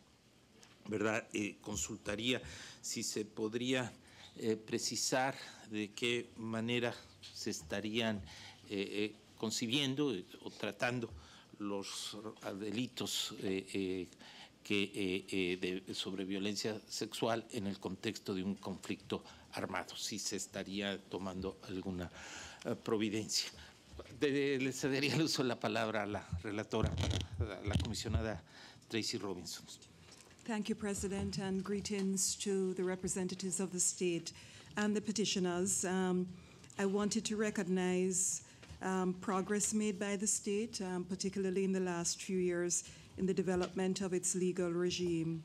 ¿verdad? Eh, consultaría si se podría eh, precisar de qué manera se estarían eh, concibiendo o tratando los delitos que, sobre violencia sexual en el contexto de un conflicto armado, si se estaría tomando alguna providencia. le cedería el uso de la palabra a la relatora, a la comisionada Tracy Robinson. Thank you, President, and greetings to the representatives of the state and the petitioners. Um, I wanted to recognize um, progress made by the state, um, particularly in the last few years, in the development of its legal regime,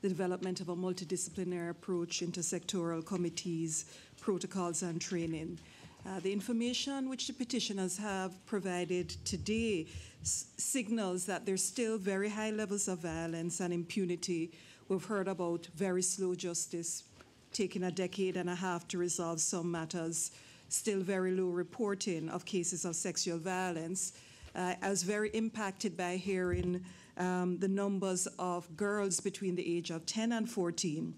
the development of a multidisciplinary approach, intersectoral committees, protocols, and training. Uh, the information which the petitioners have provided today signals that there's still very high levels of violence and impunity. We've heard about very slow justice, taking a decade and a half to resolve some matters, still very low reporting of cases of sexual violence. Uh, I was very impacted by hearing um, the numbers of girls between the age of 10 and 14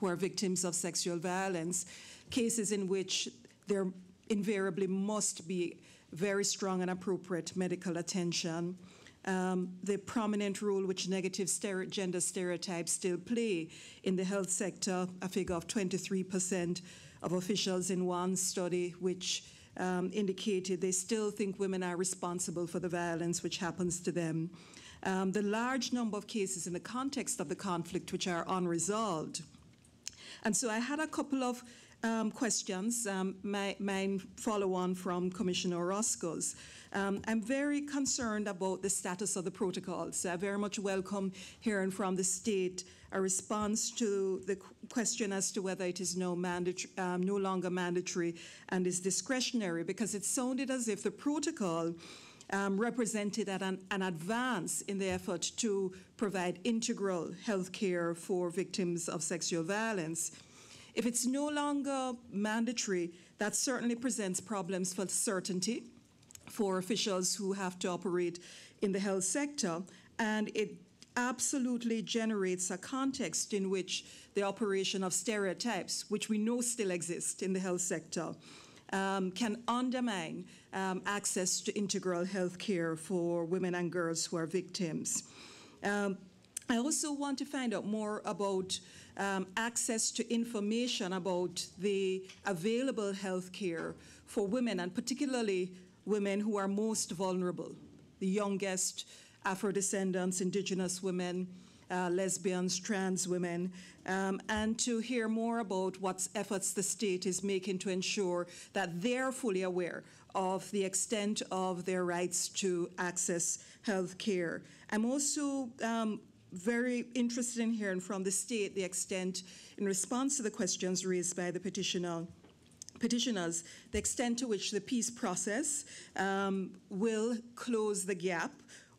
who are victims of sexual violence, cases in which there invariably must be very strong and appropriate medical attention. Um, the prominent role which negative gender stereotypes still play in the health sector, a figure of 23% of officials in one study, which um, indicated they still think women are responsible for the violence which happens to them. Um, the large number of cases in the context of the conflict which are unresolved. And so I had a couple of um, questions, um, my, main follow on from Commissioner Roscoe's. Um, I'm very concerned about the status of the protocols. I very much welcome hearing from the state a response to the question as to whether it is no, um, no longer mandatory and is discretionary, because it sounded as if the protocol um, represented an, an, advance in the effort to provide integral health care for victims of sexual violence. If it's no longer mandatory, that certainly presents problems for certainty for officials who have to operate in the health sector, and it absolutely generates a context in which the operation of stereotypes, which we know still exist in the health sector, um, can undermine um, access to integral health care for women and girls who are victims. Um, I also want to find out more about um, access to information about the available health care for women, and particularly women who are most vulnerable the youngest Afro descendants, indigenous women. Uh, lesbians, trans women, um, and to hear more about what efforts the state is making to ensure that they're fully aware of the extent of their rights to access health care. I'm also um, very interested in hearing from the state the extent, in response to the questions raised by the petitioner, petitioners, the extent to which the peace process um, will close the gap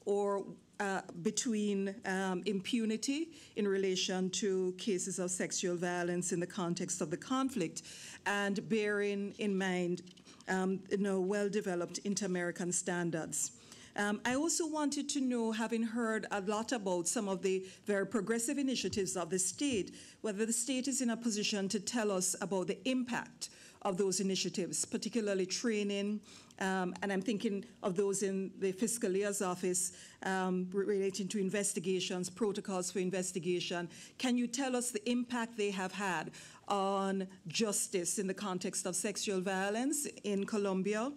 or uh, between um, impunity in relation to cases of sexual violence in the context of the conflict and bearing in mind um, you know, well-developed inter-American standards. Um, I also wanted to know, having heard a lot about some of the very progressive initiatives of the state, whether the state is in a position to tell us about the impact of those initiatives, particularly training, um, and I'm thinking of those in the fiscal year's office um, relating to investigations, protocols for investigation. Can you tell us the impact they have had on justice in the context of sexual violence in Colombia?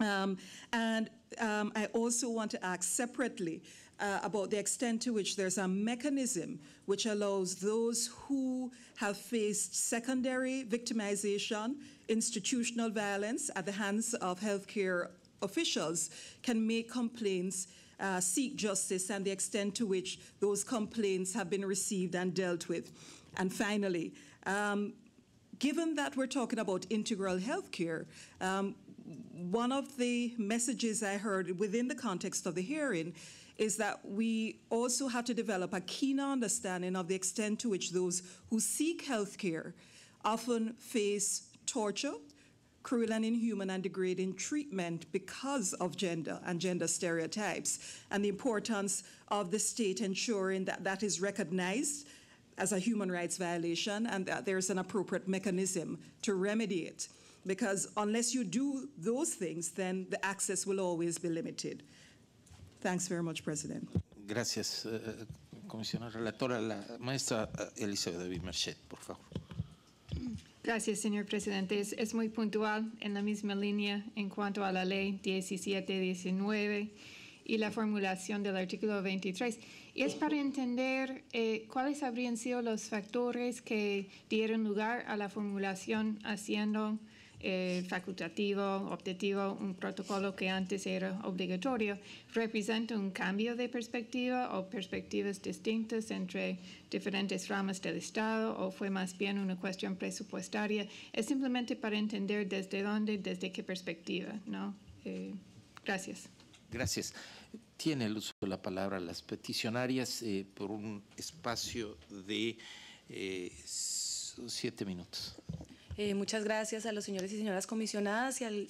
Um, and um, I also want to ask separately uh, about the extent to which there's a mechanism which allows those who have faced secondary victimization, institutional violence at the hands of healthcare officials can make complaints, uh, seek justice, and the extent to which those complaints have been received and dealt with. And finally, um, given that we're talking about integral healthcare. um, one of the messages I heard within the context of the hearing is that we also have to develop a keener understanding of the extent to which those who seek health care often face torture, cruel and inhuman and degrading treatment because of gender and gender stereotypes, and the importance of the state ensuring that that is recognized as a human rights violation and that there's an appropriate mechanism to remedy it. Porque, unless you do those things, then the access will always be limited. Thanks very much, President. Gracias, eh, eh, comisionada relatora, la maestra eh, Elizabeth Merchet, por favor. Gracias, señor presidente. Es, muy puntual en la misma línea en cuanto a la ley 1719 y la formulación del artículo 23. Y es para entender cuáles habrían sido los factores que dieron lugar a la formulación haciendo eh, facultativo, objetivo, un protocolo que antes era obligatorio, representa un cambio de perspectiva o perspectivas distintas entre diferentes ramas del Estado o fue más bien una cuestión presupuestaria. Es simplemente para entender desde dónde, desde qué perspectiva. ¿no? Eh, gracias. Gracias. Tiene el uso de la palabra las peticionarias eh, por un espacio de siete minutos. Eh, muchas gracias a los señores y señoras comisionadas y al,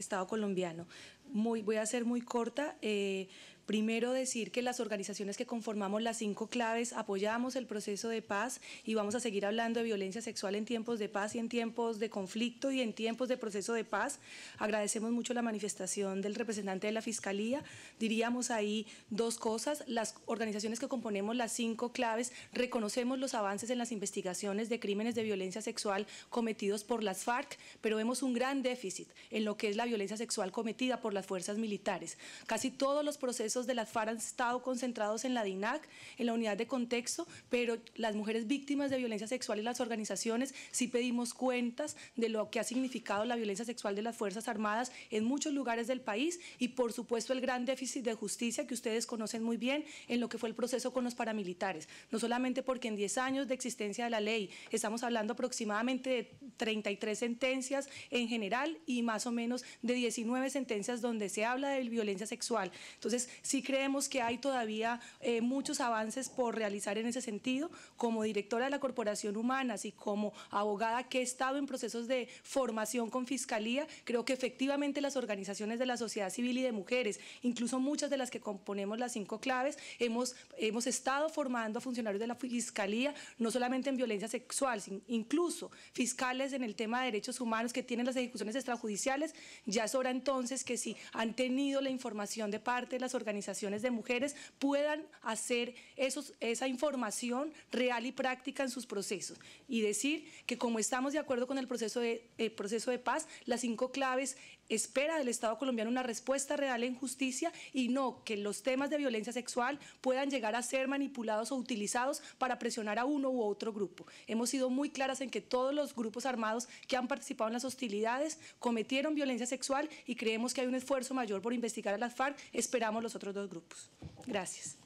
Estado colombiano. Muy, voy a ser muy corta. Eh, Primero decir que las organizaciones que conformamos las cinco claves apoyamos el proceso de paz y vamos a seguir hablando de violencia sexual en tiempos de paz y en tiempos de conflicto y en tiempos de proceso de paz. Agradecemos mucho la manifestación del representante de la Fiscalía. Diríamos ahí dos cosas. Las organizaciones que componemos las cinco claves reconocemos los avances en las investigaciones de crímenes de violencia sexual cometidos por las FARC, pero vemos un gran déficit en lo que es la violencia sexual cometida por las fuerzas militares. Casi todos los procesos de las FARC han estado concentrados en la DINAC, en la unidad de contexto, pero las mujeres víctimas de violencia sexual y las organizaciones sí pedimos cuentas de lo que ha significado la violencia sexual de las Fuerzas Armadas en muchos lugares del país y por supuesto el gran déficit de justicia que ustedes conocen muy bien en lo que fue el proceso con los paramilitares. No solamente porque en 10 años de existencia de la ley estamos hablando aproximadamente de 33 sentencias en general y más o menos de 19 sentencias donde se habla de violencia sexual. Entonces Sí creemos que hay todavía eh, muchos avances por realizar en ese sentido. Como directora de la Corporación Humanas y como abogada que he estado en procesos de formación con Fiscalía, creo que efectivamente las organizaciones de la sociedad civil y de mujeres, incluso muchas de las que componemos las cinco claves, hemos, hemos estado formando a funcionarios de la Fiscalía, no solamente en violencia sexual, sino incluso fiscales en el tema de derechos humanos que tienen las ejecuciones extrajudiciales. Ya es hora entonces que si han tenido la información de parte de las organizaciones, organizaciones de mujeres puedan hacer esa información real y práctica en sus procesos. Y decir que como estamos de acuerdo con el proceso de, el proceso de paz, las cinco claves espera del Estado colombiano una respuesta real en justicia y no que los temas de violencia sexual puedan llegar a ser manipulados o utilizados para presionar a uno u otro grupo. Hemos sido muy claras en que todos los grupos armados que han participado en las hostilidades cometieron violencia sexual y creemos que hay un esfuerzo mayor por investigar a las FARC. Esperamos los otros dos grupos. Gracias.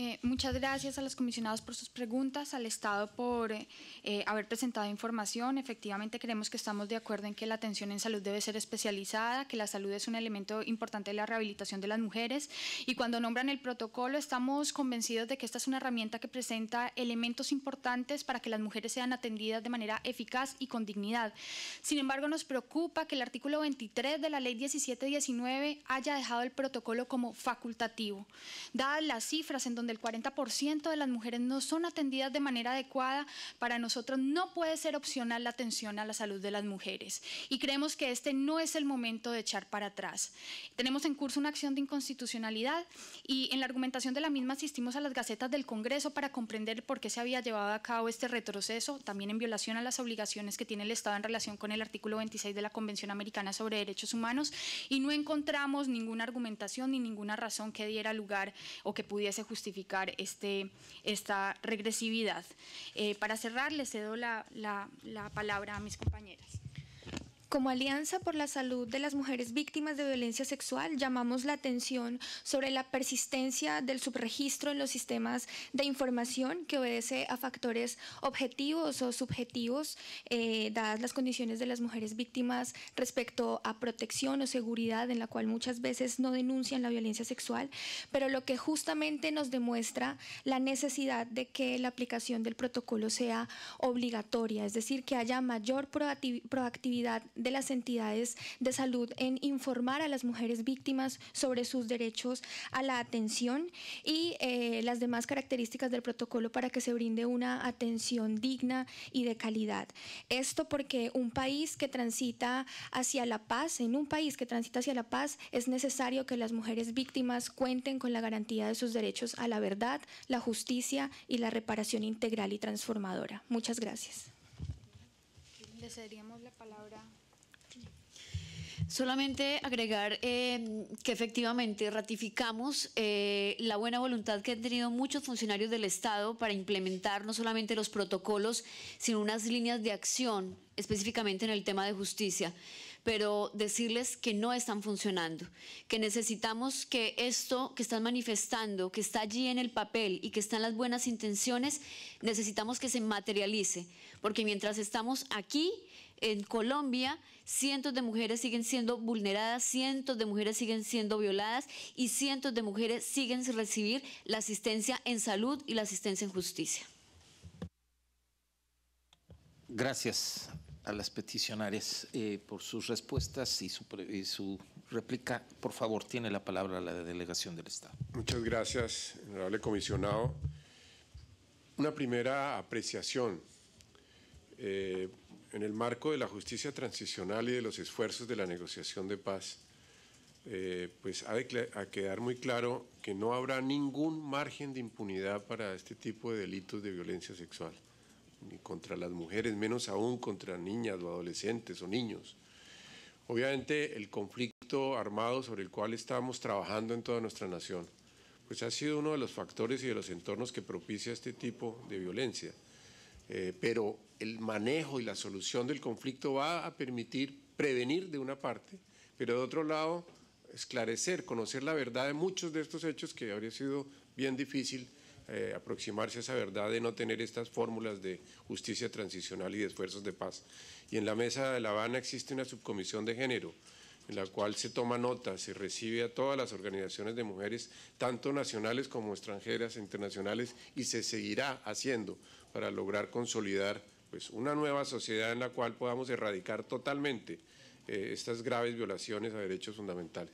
Eh, muchas gracias a los comisionados por sus preguntas, al Estado por eh, eh, haber presentado información. Efectivamente, creemos que estamos de acuerdo en que la atención en salud debe ser especializada, que la salud es un elemento importante de la rehabilitación de las mujeres y cuando nombran el protocolo estamos convencidos de que esta es una herramienta que presenta elementos importantes para que las mujeres sean atendidas de manera eficaz y con dignidad. Sin embargo, nos preocupa que el artículo 23 de la Ley 1719 haya dejado el protocolo como facultativo. Dadas las cifras en donde el 40% de las mujeres no son atendidas de manera adecuada, para nosotros no puede ser opcional la atención a la salud de las mujeres. Y creemos que este no es el momento de echar para atrás. Tenemos en curso una acción de inconstitucionalidad y en la argumentación de la misma asistimos a las gacetas del Congreso para comprender por qué se había llevado a cabo este retroceso, también en violación a las obligaciones que tiene el Estado en relación con el artículo 26 de la Convención Americana sobre Derechos Humanos y no encontramos ninguna argumentación ni ninguna razón que diera lugar o que pudiese justificar este, esta regresividad. Eh, para cerrar, le cedo la palabra a mis compañeras. Como Alianza por la Salud de las Mujeres Víctimas de Violencia Sexual, llamamos la atención sobre la persistencia del subregistro en los sistemas de información que obedece a factores objetivos o subjetivos, eh, dadas las condiciones de las mujeres víctimas respecto a protección o seguridad, en la cual muchas veces no denuncian la violencia sexual, pero lo que justamente nos demuestra la necesidad de que la aplicación del protocolo sea obligatoria, es decir, que haya mayor proactividad de las entidades de salud en informar a las mujeres víctimas sobre sus derechos a la atención y eh, las demás características del protocolo para que se brinde una atención digna y de calidad. Esto porque un país que transita hacia la paz, en un país que transita hacia la paz, es necesario que las mujeres víctimas cuenten con la garantía de sus derechos a la verdad, la justicia y la reparación integral y transformadora. Muchas gracias. Le cederíamos la palabra Solamente agregar eh, que efectivamente ratificamos eh, la buena voluntad que han tenido muchos funcionarios del Estado para implementar no solamente los protocolos, sino unas líneas de acción específicamente en el tema de justicia pero decirles que no están funcionando, que necesitamos que esto que están manifestando, que está allí en el papel y que están las buenas intenciones, necesitamos que se materialice, porque mientras estamos aquí, en Colombia cientos de mujeres siguen siendo vulneradas, cientos de mujeres siguen siendo violadas y cientos de mujeres siguen sin recibir la asistencia en salud y la asistencia en justicia. Gracias a las peticionarias eh, por sus respuestas y su, y réplica. Por favor, tiene la palabra la delegación del Estado. Muchas gracias, honorable comisionado. Una primera apreciación. Eh, en el marco de la justicia transicional y de los esfuerzos de la negociación de paz, eh, pues ha de quedar muy claro que no habrá ningún margen de impunidad para este tipo de delitos de violencia sexual ni contra las mujeres, menos aún contra niñas o adolescentes o niños. Obviamente el conflicto armado sobre el cual estamos trabajando en toda nuestra nación, pues ha sido uno de los factores y de los entornos que propicia este tipo de violencia. Eh, pero el manejo y la solución del conflicto va a permitir prevenir de una parte, pero de otro lado esclarecer, conocer la verdad de muchos de estos hechos que habría sido bien difícil eh, aproximarse a esa verdad de no tener estas fórmulas de justicia transicional y de esfuerzos de paz. Y en la mesa de La Habana existe una subcomisión de género en la cual se toma nota, se recibe a todas las organizaciones de mujeres, tanto nacionales como extranjeras, internacionales, y se seguirá haciendo para lograr consolidar pues, una nueva sociedad en la cual podamos erradicar totalmente eh, estas graves violaciones a derechos fundamentales.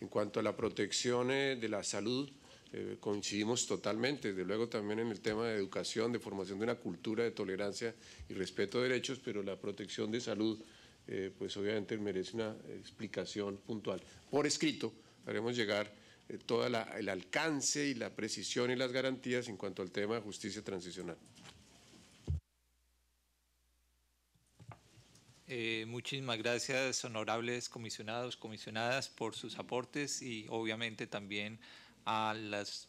En cuanto a la protección eh, de la salud, eh, coincidimos totalmente, desde luego también en el tema de educación, de formación de una cultura de tolerancia y respeto de derechos, pero la protección de salud, eh, pues obviamente merece una explicación puntual. Por escrito haremos llegar eh, todo el alcance y la precisión y las garantías en cuanto al tema de justicia transicional. muchísimas gracias, honorables comisionados, comisionadas, por sus aportes y obviamente también a las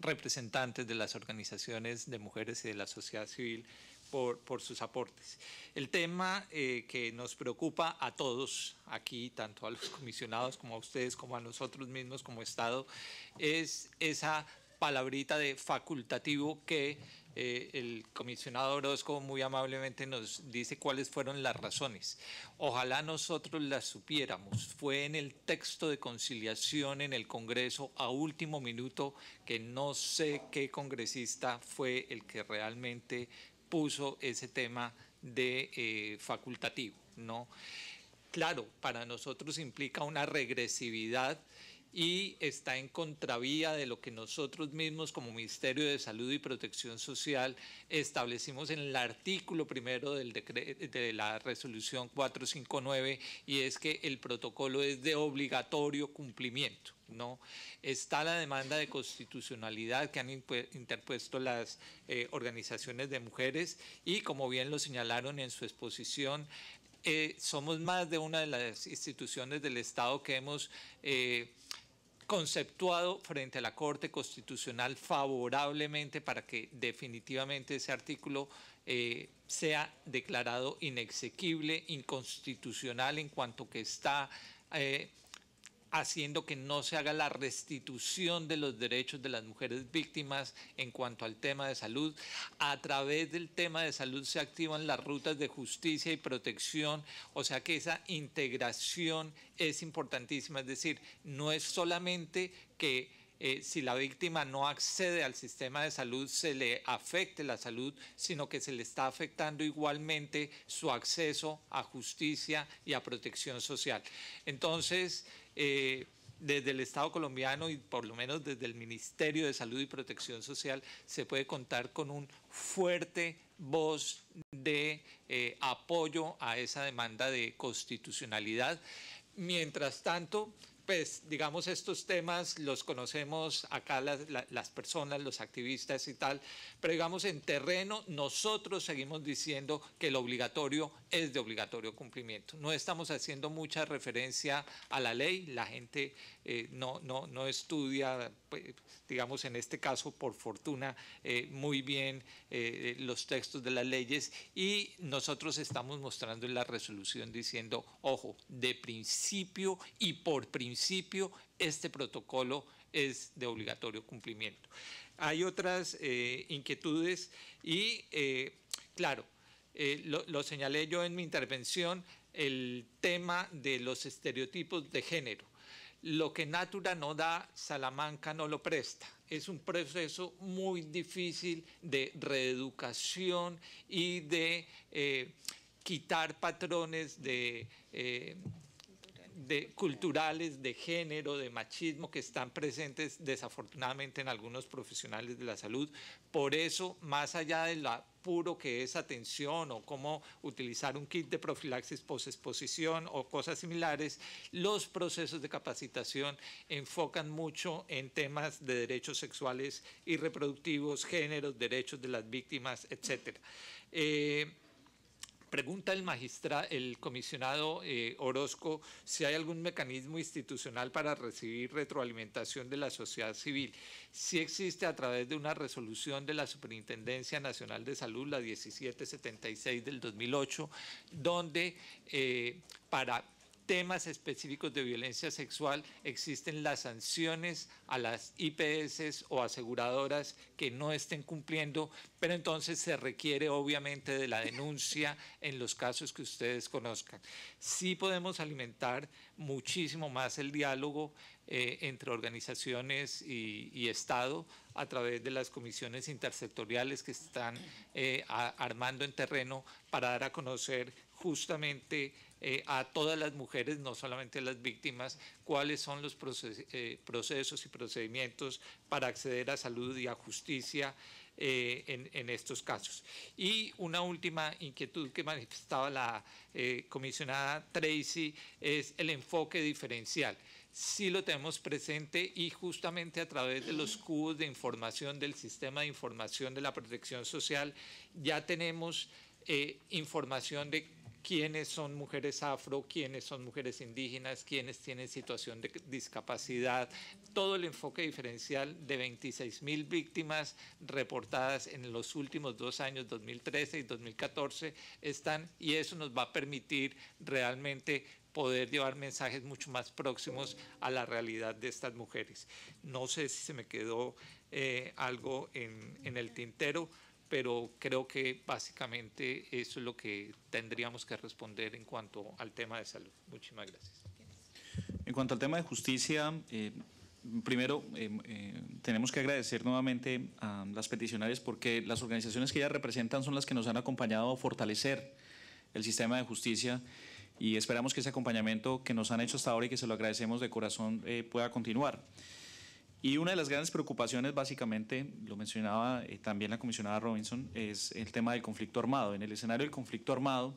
representantes de las organizaciones de mujeres y de la sociedad civil por, por sus aportes. El tema eh, que nos preocupa a todos aquí, tanto a los comisionados como a ustedes, como a nosotros mismos como Estado, es esa palabrita de facultativo que eh, el comisionado Orozco muy amablemente nos dice cuáles fueron las razones. Ojalá nosotros las supiéramos. Fue en el texto de conciliación en el Congreso a último minuto que no sé qué congresista fue el que realmente puso ese tema de eh, facultativo, ¿no? Claro, para nosotros implica una regresividad y está en contravía de lo que nosotros mismos como Ministerio de Salud y Protección Social establecimos en el artículo primero del de la resolución 459 y es que el protocolo es de obligatorio cumplimiento. ¿no? Está la demanda de constitucionalidad que han interpuesto las eh, organizaciones de mujeres y como bien lo señalaron en su exposición, eh, somos más de una de las instituciones del Estado que hemos... Eh, conceptuado frente a la Corte Constitucional favorablemente para que definitivamente ese artículo eh, sea declarado inexequible, inconstitucional en cuanto que está eh, haciendo que no se haga la restitución de los derechos de las mujeres víctimas en cuanto al tema de salud. A través del tema de salud se activan las rutas de justicia y protección, o sea que esa integración es importantísima, es decir, no es solamente que eh, si la víctima no accede al sistema de salud, se le afecte la salud, sino que se le está afectando igualmente su acceso a justicia y a protección social. Entonces, eh, desde el Estado colombiano y por lo menos desde el Ministerio de Salud y Protección Social se puede contar con un fuerte voz de eh, apoyo a esa demanda de constitucionalidad. Mientras tanto, pues digamos, estos temas los conocemos acá las, las, personas, los activistas y tal, pero digamos, en terreno nosotros seguimos diciendo que lo obligatorio es de obligatorio cumplimiento. No estamos haciendo mucha referencia a la ley, la gente eh, no, no, no estudia pues, digamos en este caso por fortuna, eh, muy bien eh, los textos de las leyes y nosotros estamos mostrando en la resolución diciendo, ojo, de principio y por principio este protocolo es de obligatorio cumplimiento. Hay otras eh, inquietudes y, claro, lo señalé yo en mi intervención, el tema de los estereotipos de género lo que Natura no da, Salamanca no lo presta. Es un proceso muy difícil de reeducación y de eh, quitar patrones de eh, de, culturales, de género, de machismo que están presentes desafortunadamente en algunos profesionales de la salud. Por eso, más allá de la puro que es atención o cómo utilizar un kit de profilaxis posexposición o cosas similares, los procesos de capacitación enfocan mucho en temas de derechos sexuales y reproductivos, géneros, derechos de las víctimas, etcétera. Eh, Pregunta el magistrado, el comisionado eh, Orozco, si hay algún mecanismo institucional para recibir retroalimentación de la sociedad civil. Si existe a través de una resolución de la Superintendencia Nacional de Salud, la 1776 del 2008, donde eh, para temas específicos de violencia sexual existen las sanciones a las IPS o aseguradoras que no estén cumpliendo, pero entonces se requiere obviamente de la denuncia en los casos que ustedes conozcan. Sí podemos alimentar muchísimo más el diálogo eh, entre organizaciones y, Estado a través de las comisiones intersectoriales que están eh, armando en terreno para dar a conocer justamente eh, a todas las mujeres, no solamente las víctimas, cuáles son los eh, procesos y procedimientos para acceder a salud y a justicia eh, en, estos casos. Y una última inquietud que manifestaba la comisionada Tracy es el enfoque diferencial sí lo tenemos presente y justamente a través de los cubos de información del sistema de información de la protección social ya tenemos información de quiénes son mujeres afro, quiénes son mujeres indígenas, quiénes tienen situación de discapacidad, todo el enfoque diferencial de 26 mil víctimas reportadas en los últimos dos años, 2013 y 2014, están y eso nos va a permitir realmente poder llevar mensajes mucho más próximos a la realidad de estas mujeres. No sé si se me quedó eh, algo en, en el tintero, pero creo que básicamente eso es lo que tendríamos que responder en cuanto al tema de salud. Muchísimas gracias. En cuanto al tema de justicia, eh, primero eh, eh, tenemos que agradecer nuevamente a las peticionarias porque las organizaciones que ellas representan son las que nos han acompañado a fortalecer el sistema de justicia y esperamos que ese acompañamiento que nos han hecho hasta ahora y que se lo agradecemos de corazón pueda continuar. Y una de las grandes preocupaciones, básicamente, lo mencionaba eh, también la comisionada Robinson, es el tema del conflicto armado. En el escenario del conflicto armado,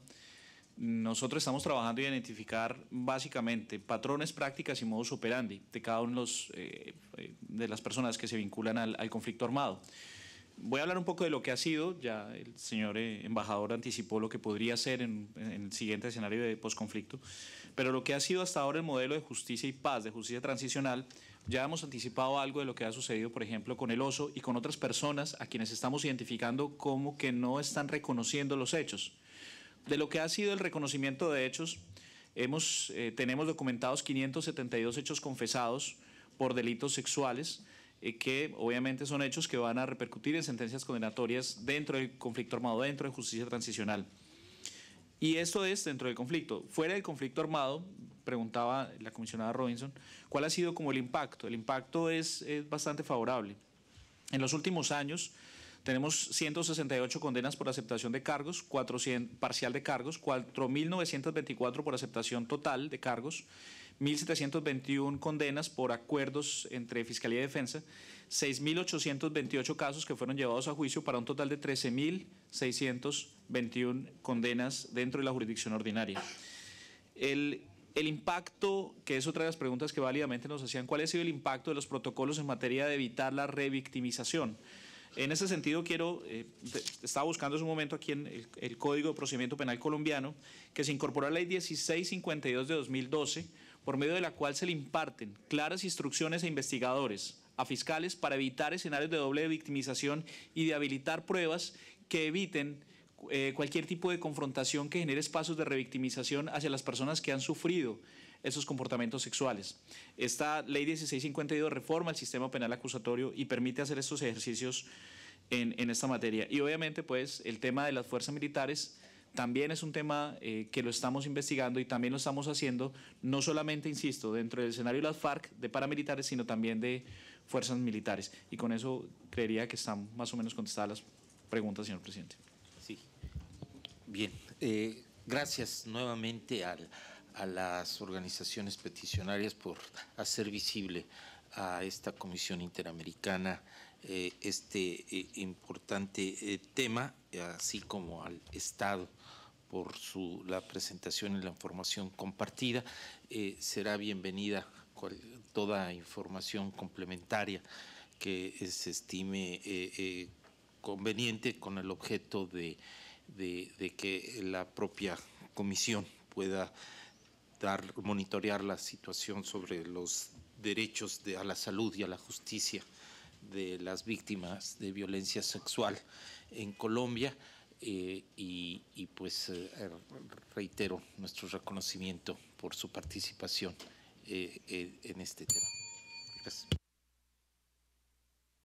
nosotros estamos trabajando en identificar básicamente patrones, prácticas y modus operandi de cada uno de, eh, eh, las personas que se vinculan al, conflicto armado. Voy a hablar un poco de lo que ha sido, ya el señor embajador anticipó lo que podría ser en, en el siguiente escenario de posconflicto, pero lo que ha sido hasta ahora el modelo de justicia y paz, de justicia transicional, ya hemos anticipado algo de lo que ha sucedido, por ejemplo, con el oso y con otras personas a quienes estamos identificando como que no están reconociendo los hechos. De lo que ha sido el reconocimiento de hechos, eh, tenemos documentados 572 hechos confesados por delitos sexuales, eh, que obviamente son hechos que van a repercutir en sentencias condenatorias dentro del conflicto armado, dentro de justicia transicional. Y esto es dentro del conflicto. Fuera del conflicto armado, preguntaba la comisionada Robinson, ¿cuál ha sido como el impacto? El impacto es, es bastante favorable. En los últimos años tenemos 168 condenas por aceptación de cargos, 400, parcial de cargos, 4.924 por aceptación total de cargos, 1.721 condenas por acuerdos entre Fiscalía y Defensa 6.828 casos que fueron llevados a juicio para un total de 13.621 condenas dentro de la jurisdicción ordinaria. El, impacto, que es otra de las preguntas que válidamente nos hacían, ¿cuál ha sido el impacto de los protocolos en materia de evitar la revictimización? En ese sentido, quiero, eh, estaba buscando en un momento aquí en el, el, Código de Procedimiento Penal colombiano, que se incorporó a la ley 1652 de 2012, por medio de la cual se le imparten claras instrucciones a investigadores, a fiscales para evitar escenarios de doble victimización y de habilitar pruebas que eviten eh, cualquier tipo de confrontación que genere espacios de revictimización hacia las personas que han sufrido esos comportamientos sexuales. Esta ley 1652 reforma el sistema penal acusatorio y permite hacer estos ejercicios en, esta materia. Y obviamente, pues, el tema de las fuerzas militares también es un tema eh, que lo estamos investigando y también lo estamos haciendo, no solamente, insisto, dentro del escenario de las FARC, de paramilitares, sino también de fuerzas militares. Y con eso creería que están más o menos contestadas las preguntas, señor presidente. Bien. Eh, gracias nuevamente a las organizaciones peticionarias por hacer visible a esta Comisión Interamericana eh, este eh, importante tema, así como al Estado por su, la presentación y la información compartida. será bienvenida toda información complementaria que se estime eh, eh, conveniente con el objeto de, que la propia comisión pueda dar monitorear la situación sobre los derechos a la salud y a la justicia de las víctimas de violencia sexual en Colombia. Eh, y, pues reitero nuestro reconocimiento por su participación. Eh, eh, en este tema.